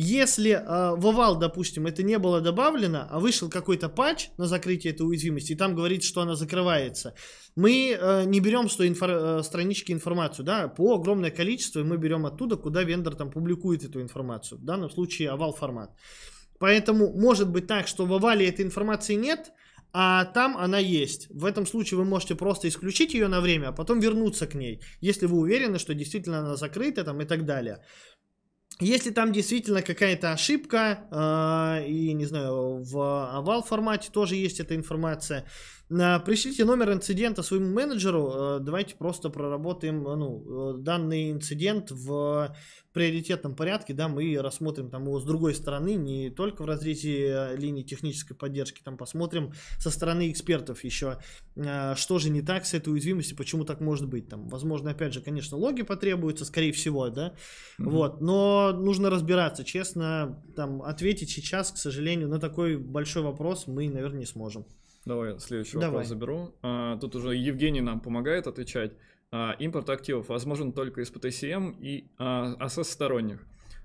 Если э, в овал, допустим, это не было добавлено, а вышел какой-то патч на закрытие этой уязвимости, и там говорит, что она закрывается, мы э, не берем с той инфор- э, странички информацию, да, по огромное количество, и мы берем оттуда, куда вендор там публикует эту информацию, в данном случае овал формат. Поэтому может быть так, что в овале этой информации нет, а там она есть. В этом случае вы можете просто исключить ее на время, а потом вернуться к ней, если вы уверены, что действительно она закрыта там и так далее. Если там действительно какая-то ошибка, э, и, не знаю, в овал формате тоже есть эта информация, Э, пришлите номер инцидента своему менеджеру. Э, давайте просто проработаем э, ну, данный инцидент в приоритетном порядке. Да, мы рассмотрим там его с другой стороны, не только в разрезе линии технической поддержки. Там посмотрим со стороны экспертов еще, что же не так с этой уязвимостью, почему так может быть. Там, возможно, опять же, конечно, логи потребуются, скорее всего, да. Mm-hmm. Вот, но нужно разбираться, честно. Там ответить сейчас, к сожалению, на такой большой вопрос мы, наверное, не сможем. Давай следующий Давай. вопрос заберу. А, тут уже Евгений нам помогает отвечать. А, импорт активов возможен только из PTCM и а, АСС сторонних.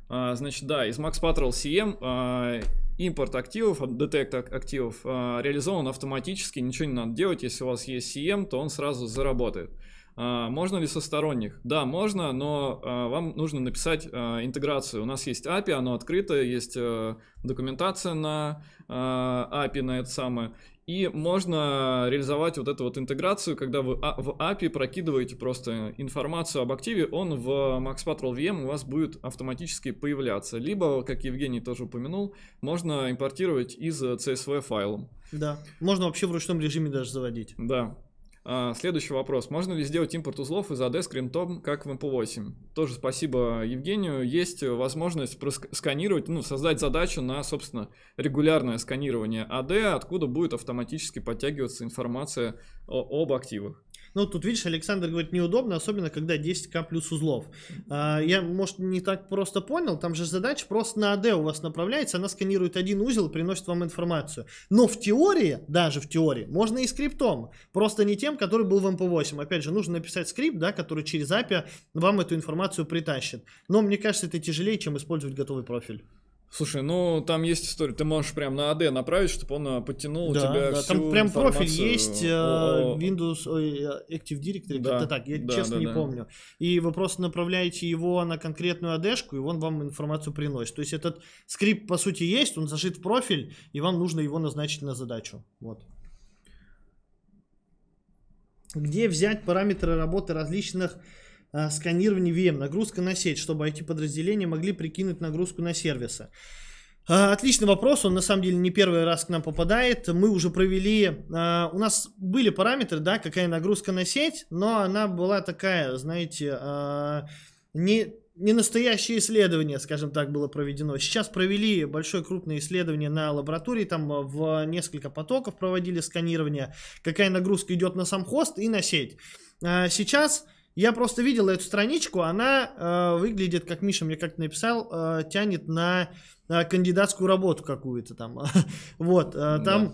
А, значит, да, из Max Patrol CM а, импорт активов, детект активов а, реализован автоматически, ничего не надо делать. Если у вас есть CM, то он сразу заработает. А, можно ли со сторонних? Да, можно, но а, вам нужно написать а, интеграцию. У нас есть API, оно открыто, есть э, документация на API, а, на это самое. И можно реализовать вот эту вот интеграцию, когда вы а, в API прокидываете просто информацию об активе, он в Max Patrol VM у вас будет автоматически появляться. Либо, как Евгений тоже упомянул, можно импортировать из э, CSV файлом. Да, можно вообще в ручном режиме даже заводить. Да. А, следующий вопрос. Можно ли сделать импорт узлов из AD с кринтом, как в MP8? Эм Тоже спасибо Евгению. Есть э, возможность сканировать, ну, создать задачу на, собственно, регулярное сканирование AD, откуда будет автоматически подтягиваться информация о, об активах. Ну, тут, видишь, Александр говорит, неудобно, особенно когда 10к плюс узлов. А, я, может, не так просто понял, там же задача просто на АД у вас направляется, она сканирует один узел и приносит вам информацию. Но в теории, даже в теории, можно и скриптом, просто не тем, который был в MP8. Эм Опять же, нужно написать скрипт, да, который через API а а вам эту информацию притащит. Но мне кажется, это тяжелее, чем использовать готовый профиль. Слушай, ну там есть история. Ты можешь прям на AD направить, чтобы он а, подтянул да, у тебя да. всю Там прям профиль есть э, о... Windows о, э, Active Directory, да. как-то так, я да, честно да, не да. помню. И вы просто направляете его на конкретную АД шку и он вам информацию приносит. То есть этот скрипт, по сути, есть, он зашит в профиль, и вам нужно его назначить на задачу. Вот. Где взять параметры работы различных Э, сканирование VM, нагрузка на сеть, чтобы IT-подразделения могли прикинуть нагрузку на сервисы. Э, отличный вопрос, он на самом деле не первый раз к нам попадает. Мы уже провели, э, у нас были параметры, да, какая нагрузка на сеть, но она была такая, знаете, не, не настоящее исследование, скажем так, было проведено. Сейчас провели большое крупное исследование на лаборатории, там в несколько потоков проводили сканирование, какая нагрузка идет на сам хост и на сеть. Сейчас я просто видел эту страничку, она э, выглядит, как Миша мне как-то написал, э, тянет на э, кандидатскую работу какую-то там. вот, э, там... Да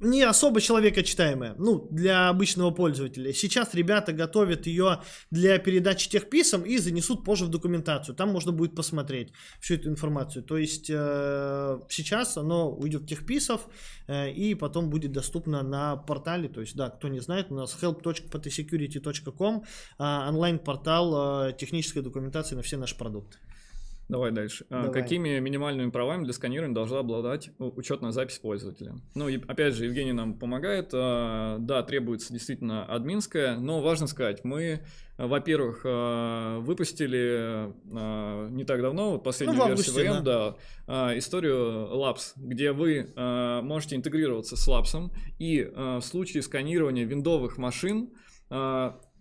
не особо человека читаемая, ну, для обычного пользователя. Сейчас ребята готовят ее для передачи техписам и занесут позже в документацию. Там можно будет посмотреть всю эту информацию. То есть э, сейчас оно уйдет в техписов э, и потом будет доступно на портале. То есть, да, кто не знает, у нас help.ptsecurity.com э, а, онлайн-портал э, технической документации на все наши продукты. Давай дальше. А, Давай. Какими минимальными правами для сканирования должна обладать учетная запись пользователя? Ну, и, опять же, Евгений нам помогает. А, да, требуется действительно админская, но важно сказать, мы, во-первых, а, выпустили не так давно, вот последнюю ну, версию ВМ, да. да, историю Labs, где вы можете интегрироваться с Labs, и в случае сканирования виндовых машин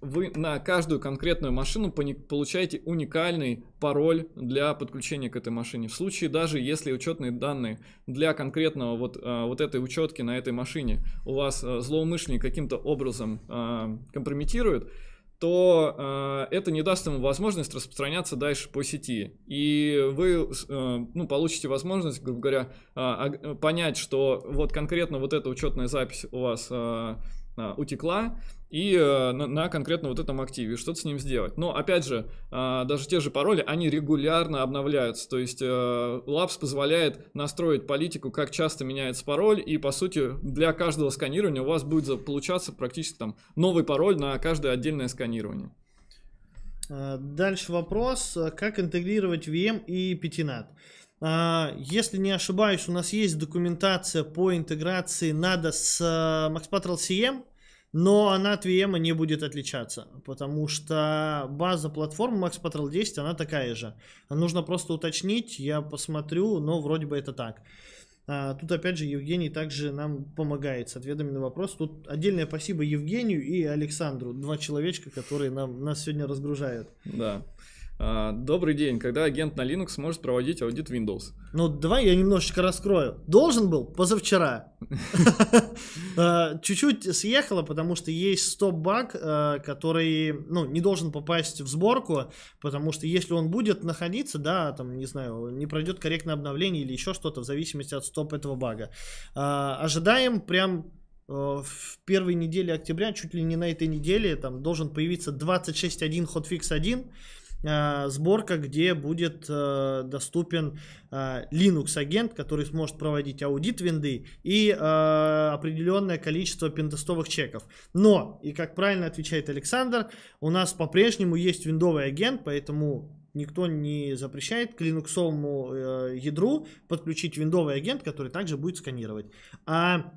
вы на каждую конкретную машину получаете уникальный пароль для подключения к этой машине. В случае даже если учетные данные для конкретного вот, а, вот этой учетки на этой машине у вас а, злоумышленник каким-то образом а, компрометирует, то э, это не даст ему возможность распространяться дальше по сети. И вы э, ну, получите возможность, грубо говоря, э, понять, что вот конкретно вот эта учетная запись у вас э, утекла, и э, на, на конкретно вот этом активе, что-то с ним сделать. Но опять же, а, даже те же пароли, они регулярно обновляются, то есть э, Labs позволяет настроить политику, как часто меняется пароль, и по сути для каждого сканирования у вас будет получаться практически там новый пароль на каждое отдельное сканирование. Э, дальше вопрос, как интегрировать VM и Petinat? А, если не ошибаюсь, у нас есть документация по интеграции NADA с э, MaxPatrol CM, но она от VM не будет отличаться, потому что база платформы Max Patrol 10, она такая же. Нужно просто уточнить, я посмотрю, но вроде бы это так. А, тут опять же Евгений также нам помогает с ответами на вопрос. Тут отдельное спасибо Евгению и Александру, два человечка, которые нам, нас сегодня разгружают. Да. А, добрый день. Когда агент на Linux может проводить аудит Windows? Ну, давай я немножечко раскрою. Должен был позавчера. А, чуть-чуть съехало, потому что есть стоп-баг, а, который, ну, не должен попасть в сборку, потому что если он будет находиться, да, там, не знаю, не пройдет корректное обновление или еще что-то, в зависимости от стоп этого бага. Ожидаем прям э, в первой неделе октября, чуть ли не на этой неделе, там должен появиться 26.1 hotfix 1, Э, сборка, где будет э, доступен э, Linux-агент, который сможет проводить аудит винды и определенное количество пентестовых чеков. Но, и как правильно отвечает Александр, у нас по-прежнему есть виндовый агент, поэтому никто не запрещает к линуксовому ядру подключить виндовый агент, который также будет сканировать. А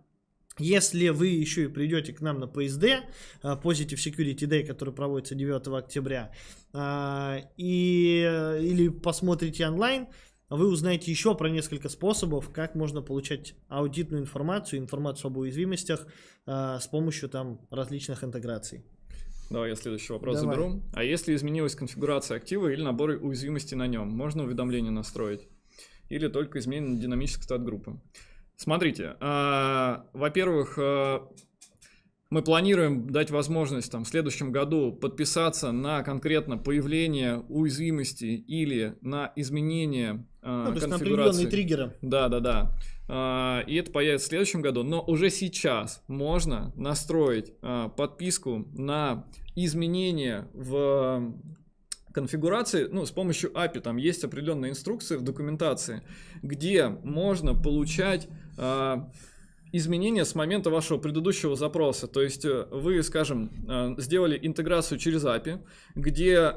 если вы еще и придете к нам на PSD, Positive а, Security Day, который проводится 9 октября, а, и, или посмотрите онлайн, вы узнаете еще про несколько способов, как можно получать аудитную информацию, информацию об уязвимостях а, с помощью там различных интеграций. Давай я следующий вопрос Давай. заберу. А если изменилась конфигурация актива или набор уязвимости на нем, можно уведомление настроить? Или только изменена динамическая стат группы? Смотрите, а, во-первых, а, мы планируем дать возможность там, в следующем году подписаться на конкретно появление уязвимости или на изменение э, ну, то конфигурации. Есть на триггеры. Да, да, да. и это появится в следующем году, но уже сейчас можно настроить подписку на изменение в конфигурации, ну, с помощью API, там есть определенные инструкции в документации, где можно получать Э, изменения с момента вашего предыдущего запроса. То есть э, вы, скажем, э, сделали интеграцию через API, где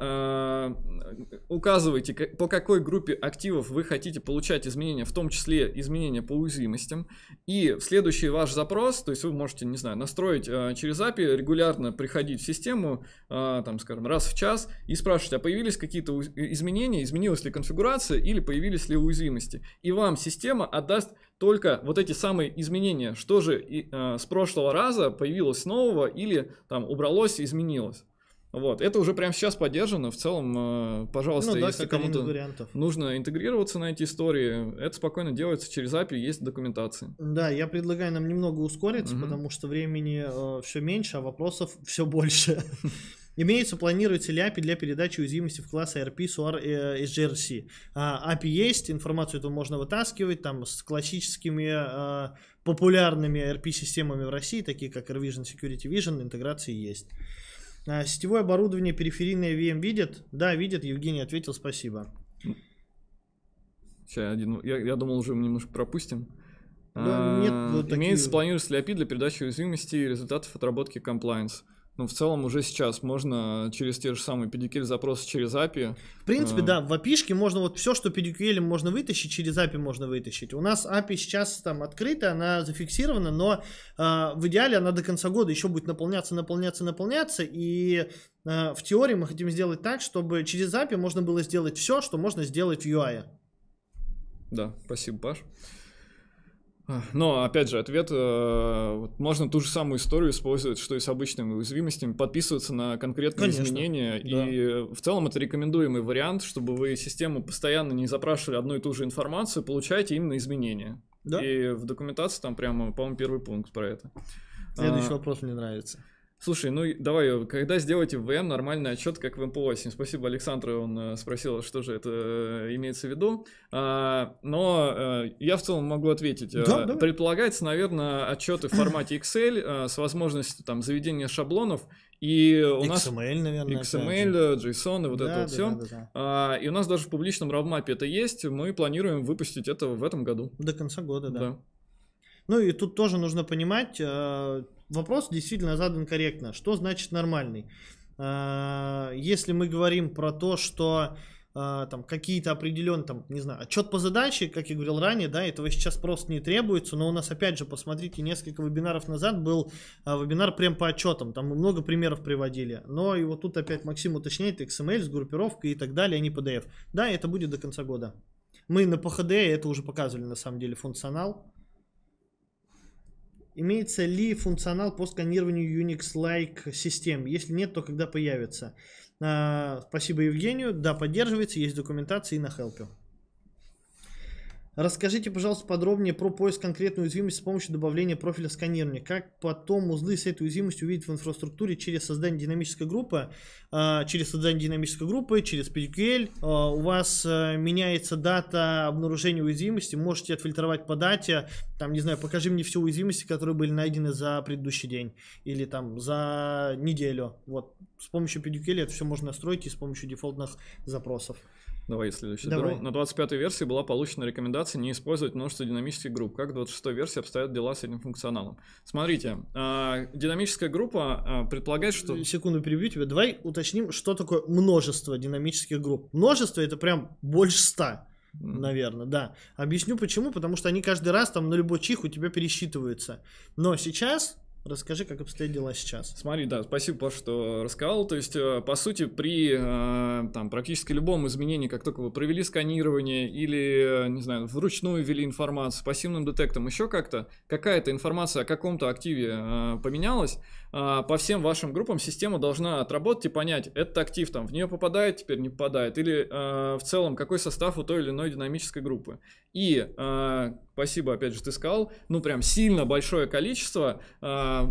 указываете, по какой группе активов вы хотите получать изменения, в том числе изменения по уязвимостям. И в следующий ваш запрос, то есть вы можете, не знаю, настроить через API, регулярно приходить в систему, там, скажем, раз в час и спрашивать, а появились какие-то изменения, изменилась ли конфигурация или появились ли уязвимости. И вам система отдаст только вот эти самые изменения, что же и, э, с прошлого раза появилось нового или там убралось изменилось. Вот, это уже прямо сейчас поддержано. В целом, э, пожалуйста, ну, да, если кому-то нужно интегрироваться на эти истории, это спокойно делается через API, есть документация. Да, я предлагаю нам немного ускориться, угу. потому что времени э, все меньше, а вопросов все больше. Имеется, планируется ли API для передачи уязвимости в класс ARP, SOAR, э, SGRC. А, API есть, информацию эту можно вытаскивать, там с классическими э, популярными ARP-системами в России, такие как AirVision, Security Vision, интеграции есть. А, сетевое оборудование периферийное VM видит? Да, видит, Евгений ответил, спасибо. Сейчас, один, я, я думал, уже мы немножко пропустим. Да, нет, а, вот Имеется, такие... планируется ли API для передачи уязвимости и результатов отработки compliance? но ну, в целом уже сейчас можно через те же самые PDQL запросы через API. В принципе, э... да, в API можно вот все, что PDQL можно вытащить, через API можно вытащить. У нас API сейчас там открыта, она зафиксирована, но э, в идеале она до конца года еще будет наполняться, наполняться, наполняться. И э, в теории мы хотим сделать так, чтобы через API можно было сделать все, что можно сделать в UI. Да, спасибо, Паш. Но, опять же, ответ, э, вот можно ту же самую историю использовать, что и с обычными уязвимостями, подписываться на конкретные Конечно, изменения, да. и э, в целом это рекомендуемый вариант, чтобы вы систему постоянно не запрашивали одну и ту же информацию, получаете именно изменения. Да? И в документации там прямо, по-моему, первый пункт про это. Следующий а, вопрос мне нравится. Слушай, ну давай, э, когда сделаете в ВМ нормальный отчет, как в МП-8? Спасибо Александру, он э, спросил, что же это э, имеется в виду. А, но я в целом могу ответить. Да, да. Предполагается, наверное, отчеты в формате Excel с возможностью там заведения шаблонов и у нас XML, эм наверное, XML, JSON эм и вот да, это вот да, все. Да, да, да. А, и у нас даже в публичном равмапе это есть. Мы планируем выпустить это в этом году. До конца года, да. да. Ну и тут тоже нужно понимать, вопрос действительно задан корректно. Что значит нормальный? А, если мы говорим про то, что а, там какие-то определенные, там, не знаю, отчет по задаче, как я говорил ранее, да, этого сейчас просто не требуется, но у нас, опять же, посмотрите, несколько вебинаров назад был а, вебинар прям по отчетам, там мы много примеров приводили, но и вот тут опять Максим уточняет, XML с группировкой и так далее, а не PDF. Да, это будет до конца года. Мы на ПХД это уже показывали, на самом деле, функционал, Имеется ли функционал по сканированию Unix-like систем? Если нет, то когда появится? А, спасибо Евгению. Да, поддерживается, есть документация и на хелпе. Расскажите, пожалуйста, подробнее про поиск конкретной уязвимости с помощью добавления профиля сканирования. Как потом узлы с этой уязвимостью увидеть в инфраструктуре через создание динамической группы, а, через создание динамической группы, через PQL. А, у вас э, меняется дата обнаружения уязвимости, можете отфильтровать по дате, там, не знаю, покажи мне все уязвимости, которые были найдены за предыдущий день или там за неделю. Вот, с помощью PQL это все можно настроить и с помощью дефолтных запросов. Давай следующий. Давай. На 25-й версии была получена рекомендация не использовать множество динамических групп. Как в 26-й версии обстоят дела с этим функционалом? Смотрите, а, динамическая группа а, предполагает, что... Э, секунду перебью тебя. Давай уточним, что такое множество динамических групп. Множество — это прям больше ста. Наверное, да. Объясню почему, потому что они каждый раз там на любой чих у тебя пересчитываются. Но сейчас Расскажи, как обстоят дела сейчас. Смотри, да, спасибо, что рассказал. То есть, э, по сути, при э, там, практически любом изменении, как только вы провели сканирование или, э, не знаю, вручную ввели информацию, пассивным детектом, еще как-то, какая-то информация о каком-то активе поменялась, а, по всем вашим группам система должна отработать и понять, этот актив там в нее попадает, теперь не попадает, или э, в целом какой состав у той или иной динамической группы. И, э, спасибо, опять же, ты сказал, ну прям сильно большое количество, э,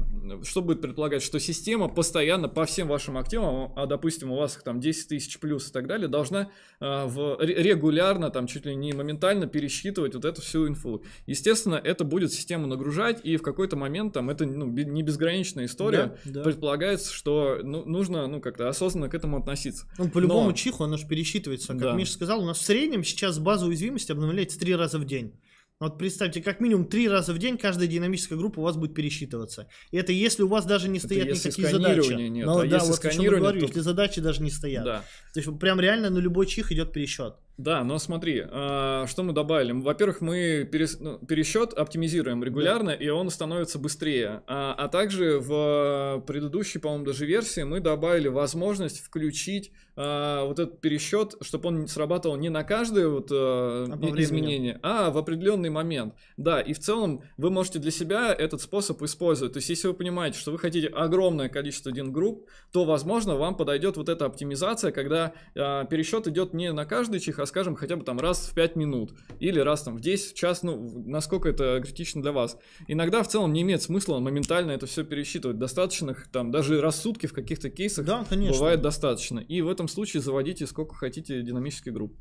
что будет предполагать, что система постоянно по всем вашим активам, а допустим у вас их там 10 тысяч плюс и так далее, должна э, в, регулярно, там чуть ли не моментально пересчитывать вот эту всю инфу. Естественно, это будет систему нагружать, и в какой-то момент там это ну, не безграничная история, история, да, да. предполагается, что ну, нужно ну как-то осознанно к этому относиться. Ну, по-любому Но... чиху оно же пересчитывается. Как да. Миша сказал, у нас в среднем сейчас база уязвимости обновляется три раза в день. Вот представьте, как минимум три раза в день каждая динамическая группа у вас будет пересчитываться. И это если у вас даже не стоят это если никакие задачи. Нет, Но, а да, если вот о то... если задачи даже не стоят. Да. То есть прям реально на любой чих идет пересчет. Да, но смотри, а, что мы добавили? Во-первых, мы ну, пересчет оптимизируем регулярно, да. и он становится быстрее. А, а, также в предыдущей, по-моему, даже версии мы добавили возможность включить а, вот этот пересчет, чтобы он срабатывал не на каждое вот изменение, а в определенный момент. Да, и в целом вы можете для себя этот способ использовать. То есть, если вы понимаете, что вы хотите огромное количество один групп то, возможно, вам подойдет вот эта оптимизация, когда пересчет идет не на каждый чих, а расскажем хотя бы там раз в 5 минут или раз там в 10, в час, ну, насколько это критично для вас. Иногда в целом не имеет смысла моментально это все пересчитывать. Достаточно там даже рассудки в каких-то кейсах да, бывает достаточно. И в этом случае заводите сколько хотите динамических групп.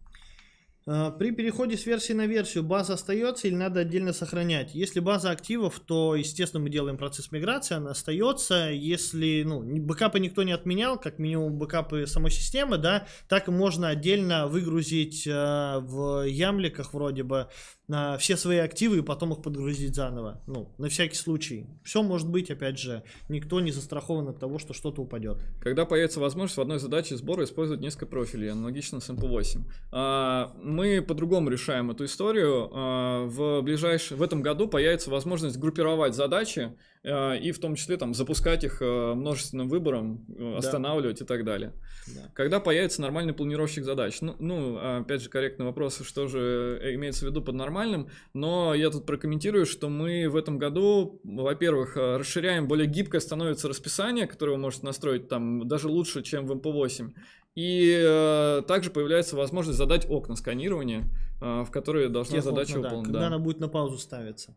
Э, при переходе с версии на версию база остается или надо отдельно сохранять? Если база активов, то, естественно, мы делаем процесс миграции, она остается. Если, ну, бэкапы никто не отменял, как минимум бэкапы самой системы, да, так можно отдельно выгрузить э, в ямликах вроде бы на все свои активы и потом их подгрузить заново. Ну, на всякий случай. Все может быть, опять же, никто не застрахован от того, что что-то упадет. Когда появится возможность в одной задаче сбора использовать несколько профилей, аналогично с MP8. А, мы по-другому решаем эту историю. А, в, ближайшем, в этом году появится возможность группировать задачи Э, и в том числе там запускать их э, множественным выбором, э, останавливать да. и так далее. Да. Когда появится нормальный планировщик задач? Ну, ну, опять же, корректный вопрос, что же имеется в виду под нормальным, но я тут прокомментирую, что мы в этом году, во-первых, расширяем, более гибкое становится расписание, которое вы можете настроить там даже лучше, чем в MP8, и э, также появляется возможность задать окна сканирования, э, в которые должна Тех задача ну выполнена. Да, да. Когда она будет на паузу ставиться.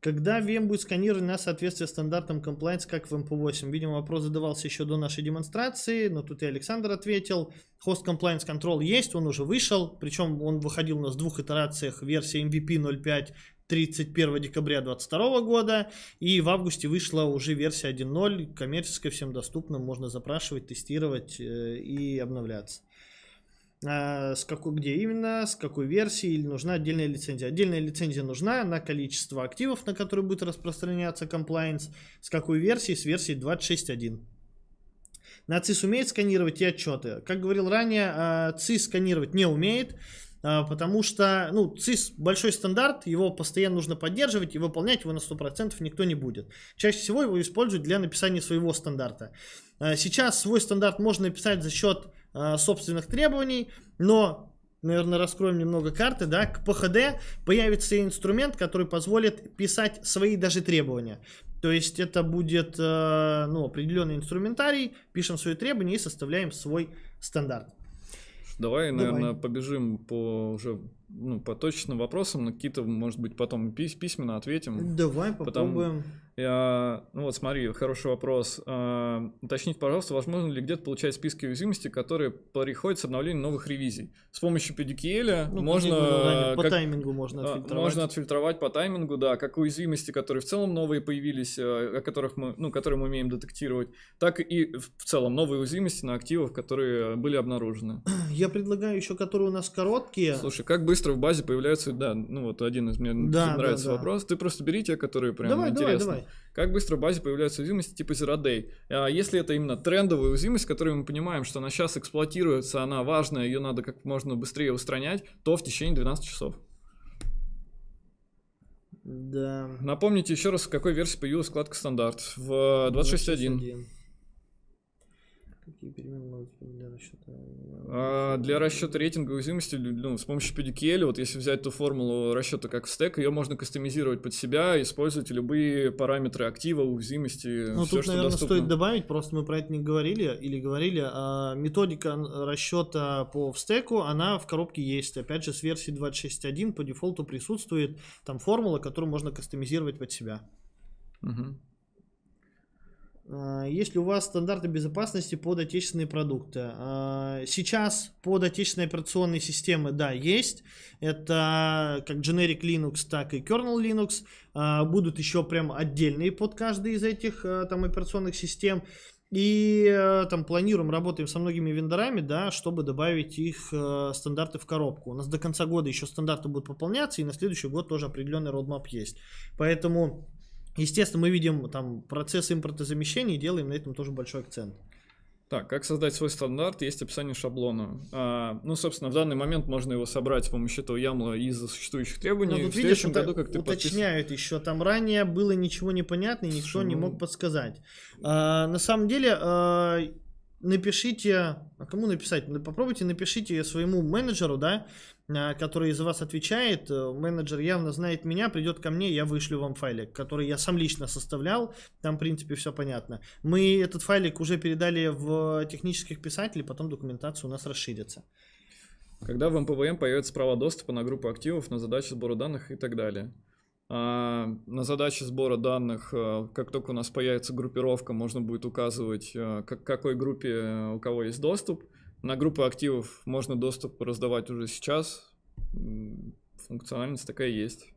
Когда VM будет сканировать на соответствие стандартам compliance, как в MP8? Видимо, вопрос задавался еще до нашей демонстрации, но тут и Александр ответил. Host Compliance Control есть, он уже вышел, причем он выходил у нас в двух итерациях, версия MVP 05 31 декабря 2022 года, и в августе вышла уже версия 1.0, коммерческая, всем доступна, можно запрашивать, тестировать э, и обновляться. Э, с какой, где именно, с какой версии, или нужна отдельная лицензия. Отдельная лицензия нужна на количество активов, на которые будет распространяться compliance, с какой версии, с версии 26.1. На ЦИС умеет сканировать и отчеты. Как говорил ранее, э, ЦИС сканировать не умеет, э, потому что, ну, ЦИС большой стандарт, его постоянно нужно поддерживать и выполнять его на 100% никто не будет. Чаще всего его используют для написания своего стандарта. Сейчас свой стандарт можно написать за счет Э, собственных требований, но наверное, раскроем немного карты, да, к ПХД появится инструмент, который позволит писать свои даже требования. То есть это будет э, ну, определенный инструментарий, пишем свои требования и составляем свой стандарт. Давай, Давай. наверное, побежим по уже ну, по точечным вопросам, но какие-то, может быть, потом пись письменно ответим. Давай попробуем. Потом, я, ну вот, смотри, хороший вопрос. А, уточните, пожалуйста, возможно ли где-то получать списки уязвимости, которые приходят с обновлением новых ревизий? С помощью PDQL ну, можно... как по таймингу можно а, отфильтровать. Можно отфильтровать по таймингу, да, как уязвимости, которые в целом новые появились, а, о которых мы, ну, которые мы умеем детектировать, так и в целом новые уязвимости на активах, которые были обнаружены. Я предлагаю еще, которые у нас короткие. Слушай, как бы быстро в базе появляются, да, ну вот один из мне да, нравится да, да. вопрос. Ты просто бери те, которые прям давай, интересны. Давай, давай. Как быстро в базе появляются уязвимости типа Zero Day? А если это именно трендовая уязвимость, которую мы понимаем, что она сейчас эксплуатируется, она важная, ее надо как можно быстрее устранять, то в течение 12 часов. Да. Напомните еще раз, в какой версии появилась вкладка стандарт? В 26.1. 26 Какие переменные для расчета? Э, а, для расчета рейтинга уязвимости ну, с помощью PDQL, вот если взять ту формулу расчета как в стек, ее можно кастомизировать под себя, использовать любые параметры актива, уязвимости, Ну тут, что наверное, доступно. стоит добавить, просто мы про это не говорили или говорили, а методика расчета по стеку, она в коробке есть, опять же, с версии 26.1 по дефолту присутствует там формула, которую можно кастомизировать под себя. Угу. А, есть ли у вас стандарты безопасности под отечественные продукты. А, сейчас под отечественные операционные системы, да, есть. Это как Generic Linux, так и Kernel Linux. А, будут еще прям отдельные под каждый из этих там операционных систем. И там планируем, работаем со многими вендорами, да, чтобы добавить их э, стандарты в коробку. У нас до конца года еще стандарты будут пополняться, и на следующий год тоже определенный родмап есть. Поэтому Естественно, мы видим там процесс импортозамещения и делаем на этом тоже большой акцент. Так, как создать свой стандарт, есть описание шаблона. А, ну, собственно, в данный момент можно его собрать с помощью этого ямла из существующих требований. тут в видишь, следующем году, как ты уточняют подпис... еще. Там ранее было ничего непонятно, и никто Шум... не мог подсказать. А, на самом деле, а, напишите, а кому написать? Ну, попробуйте напишите своему менеджеру, да, а, который за вас отвечает. Э, менеджер явно знает меня, придет ко мне, я вышлю вам файлик, который я сам лично составлял. Там, в принципе, все понятно. Мы этот файлик уже передали в технических писателей, потом документация у нас расширится. Когда в МПВМ появится право доступа на группу активов, на задачи сбора данных и так далее – а, на задачи сбора данных, а, как только у нас появится группировка, можно будет указывать, а, к какой группе у кого есть доступ. На группы активов можно доступ раздавать уже сейчас. Функциональность такая есть.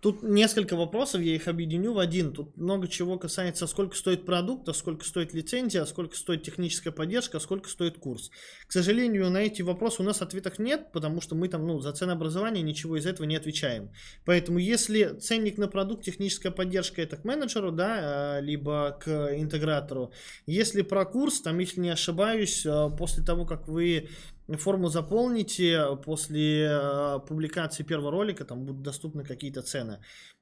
Тут несколько вопросов, я их объединю в один. Тут много чего касается, сколько стоит продукт, а сколько стоит лицензия, а сколько стоит техническая поддержка, а сколько стоит курс. К сожалению, на эти вопросы у нас ответов нет, потому что мы там ну, за ценообразование ничего из этого не отвечаем. Поэтому если ценник на продукт, техническая поддержка, это к менеджеру, да, а, либо к интегратору. Если про курс, там, если не ошибаюсь, а, после того, как вы Форму заполните, э, после э, публикации первого ролика там будут доступны какие-то цены.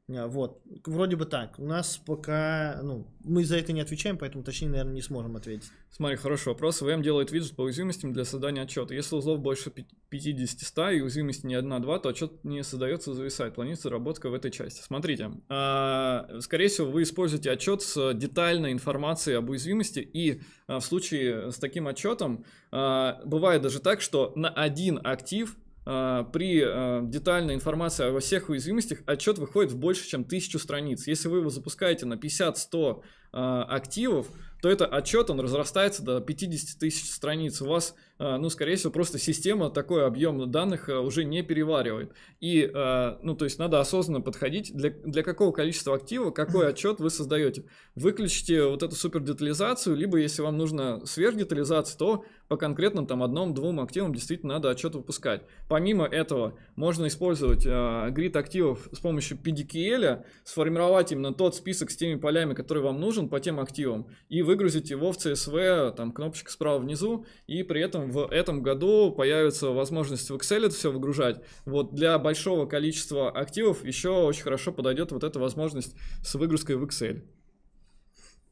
Э, вот, вроде бы так. У нас пока, ну, мы за это не отвечаем, поэтому точнее, наверное, не сможем ответить. Смотри, хороший вопрос. VM делает виджет по уязвимостям для создания отчета. Если узлов больше 50-100 и уязвимости не 1-2, то отчет не создается, зависает. Планируется разработка в этой части. Смотрите, э, скорее всего, вы используете отчет с детальной информацией об уязвимости, и э, в случае с таким отчетом бывает даже так, что на один актив а, при а, детальной информации о всех уязвимостях отчет выходит в больше, чем тысячу страниц. Если вы его запускаете на 50-100 а, активов, то это отчет, он разрастается до 50 тысяч страниц. У вас а, ну, скорее всего, просто система такой объем данных а, уже не переваривает. И, а, ну, то есть надо осознанно подходить, для, для какого количества актива какой отчет вы создаете. Выключите вот эту супердетализацию, либо если вам нужна сверхдетализация, то по конкретным там одном-двум активам действительно надо отчет выпускать. Помимо этого, можно использовать э, грид активов с помощью PDQL, сформировать именно тот список с теми полями, которые вам нужен по тем активам, и выгрузить его в CSV, там кнопочка справа внизу, и при этом в этом году появится возможность в Excel это все выгружать. Вот для большого количества активов еще очень хорошо подойдет вот эта возможность с выгрузкой в Excel.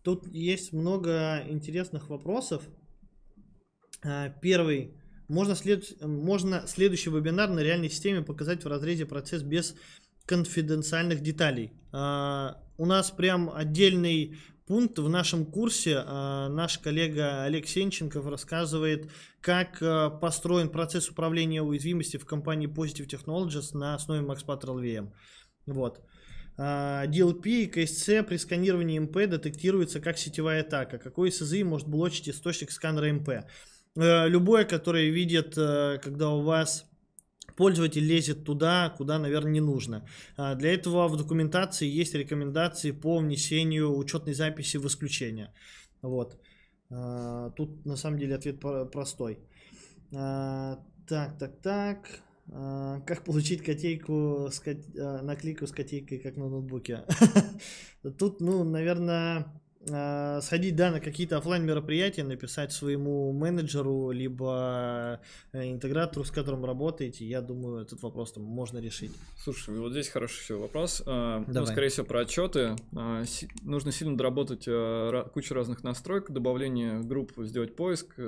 Тут есть много интересных вопросов. А, первый. Можно, след... Можно следующий вебинар на реальной системе показать в разрезе процесс без конфиденциальных деталей. А, у нас прям отдельный пункт в нашем курсе. А, наш коллега Олег Сенченков рассказывает, как а, построен процесс управления уязвимости в компании Positive Technologies на основе Max Patrol VM. Вот. DLP и КСЦ при сканировании MP детектируется как сетевая атака. Какой СЗИ может блочить источник сканера MP, э, Любое, которое видит, э, когда у вас пользователь лезет туда, куда, наверное, не нужно. А, для этого в документации есть рекомендации по внесению учетной записи в исключение. Вот. А, тут, на самом деле, ответ простой. А, так, так, так. Как получить котейку с кот... наклейку с котейкой, как на ноутбуке? Тут, ну, наверное, Э, сходить, да, на какие-то офлайн мероприятия, написать своему менеджеру, либо э, интегратору, с которым работаете, я думаю, этот вопрос там можно решить. Слушай, вот здесь хороший все вопрос. Э, ну, Давай. Ну, скорее всего, про отчеты. Нужно сильно доработать кучу разных настроек, добавление групп, сделать поиск,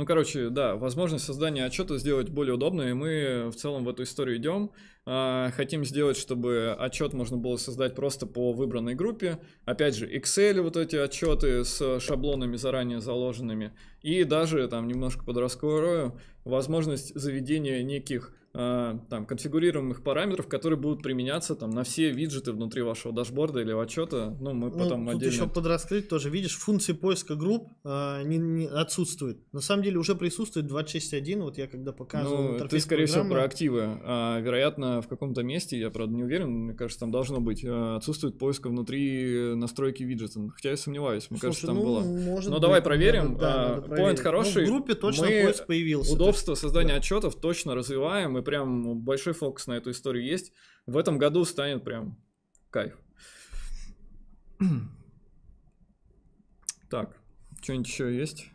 ну, короче, да, возможность создания отчета сделать более удобно, и мы в целом в эту историю идем. А, хотим сделать, чтобы отчет можно было создать просто по выбранной группе. Опять же, Excel, вот эти отчеты с шаблонами заранее заложенными. И даже там немножко подрасткрою возможность заведения неких Э, там, конфигурируемых параметров, которые будут применяться там, на все виджеты внутри вашего дашборда или отчета. Ну, мы ну, потом тут отдельно... еще подраскрыть тоже. Видишь, функции поиска групп э, не, не отсутствует. На самом деле уже присутствует 26.1, вот я когда показывал ну, Ты, скорее программы... всего, про активы. А, вероятно, в каком-то месте, я, правда, не уверен, мне кажется, там должно быть, э, отсутствует поиска внутри настройки виджета. Хотя я сомневаюсь, мне Слушай, кажется, там ну, было. Может Но быть, давай проверим. Да, а, Поинт хороший. Ну, в группе точно мы поиск появился. Удобство создания да. отчетов точно развиваем, и прям большой фокус на эту историю есть. В этом году станет прям кайф. Так, что-нибудь еще есть?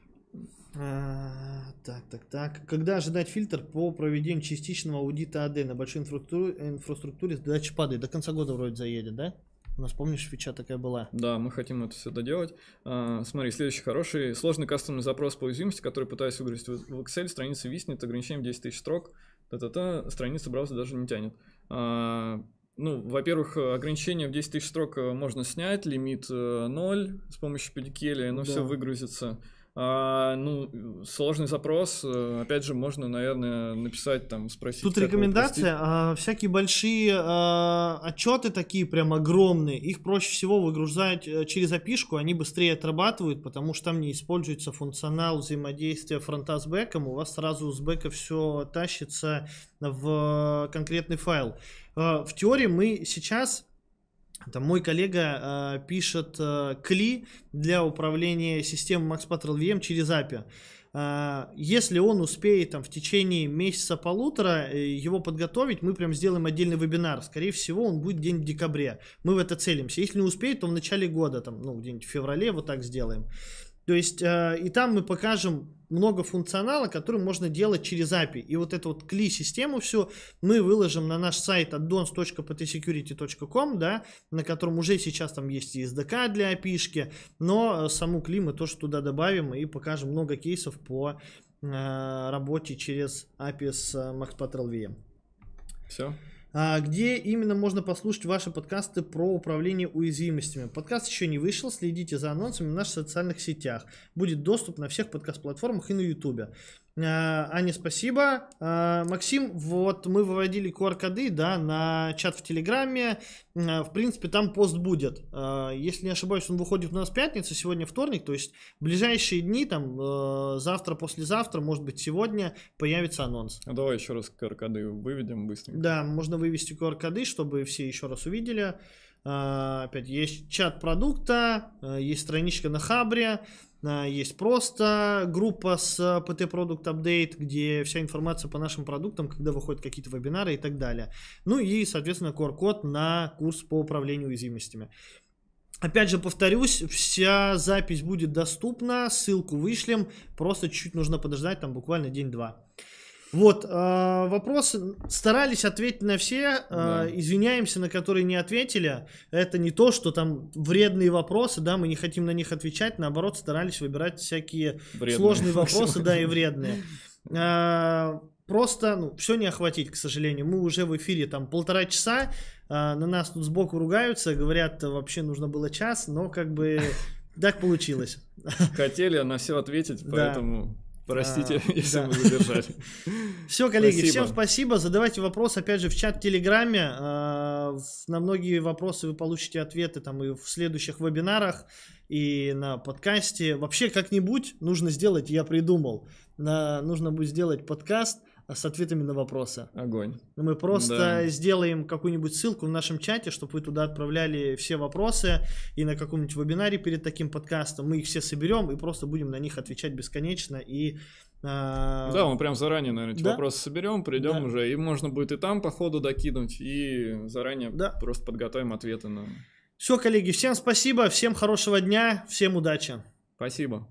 А, так, так, так. Когда ожидать фильтр по проведению частичного аудита АД на большой инфраструктуре, инфраструктуре задача падает? До конца года вроде заедет, да? У нас, помнишь, фича такая была? Да, мы хотим это все доделать. А, смотри, следующий хороший. Сложный кастомный запрос по уязвимости, который пытаюсь выгрузить в Excel, страница виснет, ограничением 10 тысяч строк та-та-та, страницу браузер даже не тянет. А, ну, во-первых, ограничение в 10 тысяч строк э, можно снять, лимит 0 э, с помощью педикеля, но да. все выгрузится. А, ну, сложный запрос. Э, опять же, можно, наверное, написать там, спросить. Тут рекомендация. А, всякие большие а, отчеты такие прям огромные. Их проще всего выгружать э, через api Они быстрее отрабатывают, потому что там не используется функционал взаимодействия фронта с бэком. У вас сразу с бэка все тащится в э, конкретный файл. А, в теории мы сейчас там мой коллега э, пишет э, кли для управления системой Max Patrol VM через API. Э, если он успеет там, в течение месяца-полутора э, его подготовить, мы прям сделаем отдельный вебинар. Скорее всего, он будет день в декабре. Мы в это целимся. Если не успеет, то в начале года, там, ну, где-нибудь в феврале вот так сделаем. То есть э, и там мы покажем много функционала, который можно делать через API. И вот эту вот кли-систему всю мы выложим на наш сайт addons.ptsecurity.com, да, на котором уже сейчас там есть и SDK для API, но э, саму кли мы тоже туда добавим и покажем много кейсов по э, работе через API с э, Max Patrol VM. Все. А, где именно можно послушать ваши подкасты про управление уязвимостями. Подкаст еще не вышел, следите за анонсами в наших социальных сетях. Будет доступ на всех подкаст-платформах и на ютубе. А, Аня, спасибо. А, Максим, вот мы выводили QR-коды да, на чат в Телеграме. А, в принципе, там пост будет. Если не ошибаюсь, он выходит у нас в пятницу, сегодня вторник. То есть в ближайшие дни, там э, завтра, послезавтра, может быть, сегодня появится анонс. А давай еще раз QR-коды выведем быстренько. Да, можно вывести QR-коды, чтобы все еще раз увидели. Опять есть чат продукта, э, есть страничка на Хабре. Э, есть просто группа с э, PT Product Update, где вся информация по нашим продуктам, когда выходят какие-то вебинары и так далее. Ну и, соответственно, QR-код на курс по управлению уязвимостями. Опять же повторюсь, вся запись будет доступна, ссылку вышлем, просто чуть нужно подождать, там буквально день-два. Вот, э, вопрос. Старались ответить на все. А, да. Э, извиняемся, на которые не ответили. Это не то, что там вредные вопросы, да, мы не хотим на них отвечать. Наоборот, старались выбирать всякие вредные. сложные вопросы, да, и вредные. А, просто, ну, все не охватить, к сожалению. Мы уже в эфире там полтора часа. на нас тут сбоку ругаются, говорят, вообще нужно было час, но как бы так получилось. Хотели на все ответить, поэтому... Простите, а, если да. мы задержали. Все, коллеги, спасибо. всем спасибо. Задавайте вопрос, опять же, в чат а, в Телеграме. На многие вопросы вы получите ответы там и в следующих вебинарах, и на подкасте. Вообще как-нибудь нужно сделать, я придумал, на, нужно будет сделать подкаст – с ответами на вопросы. Огонь. Ну, мы просто да. сделаем какую-нибудь ссылку в нашем чате, чтобы вы туда отправляли все вопросы и на каком-нибудь вебинаре перед таким подкастом мы их все соберем и просто будем на них отвечать бесконечно и а, да, мы прям заранее, наверное, эти да? вопросы соберем, придем да. уже, и можно будет и там по ходу докинуть, и заранее да. просто подготовим ответы на... Все, коллеги, всем спасибо, всем хорошего дня, всем удачи. Спасибо.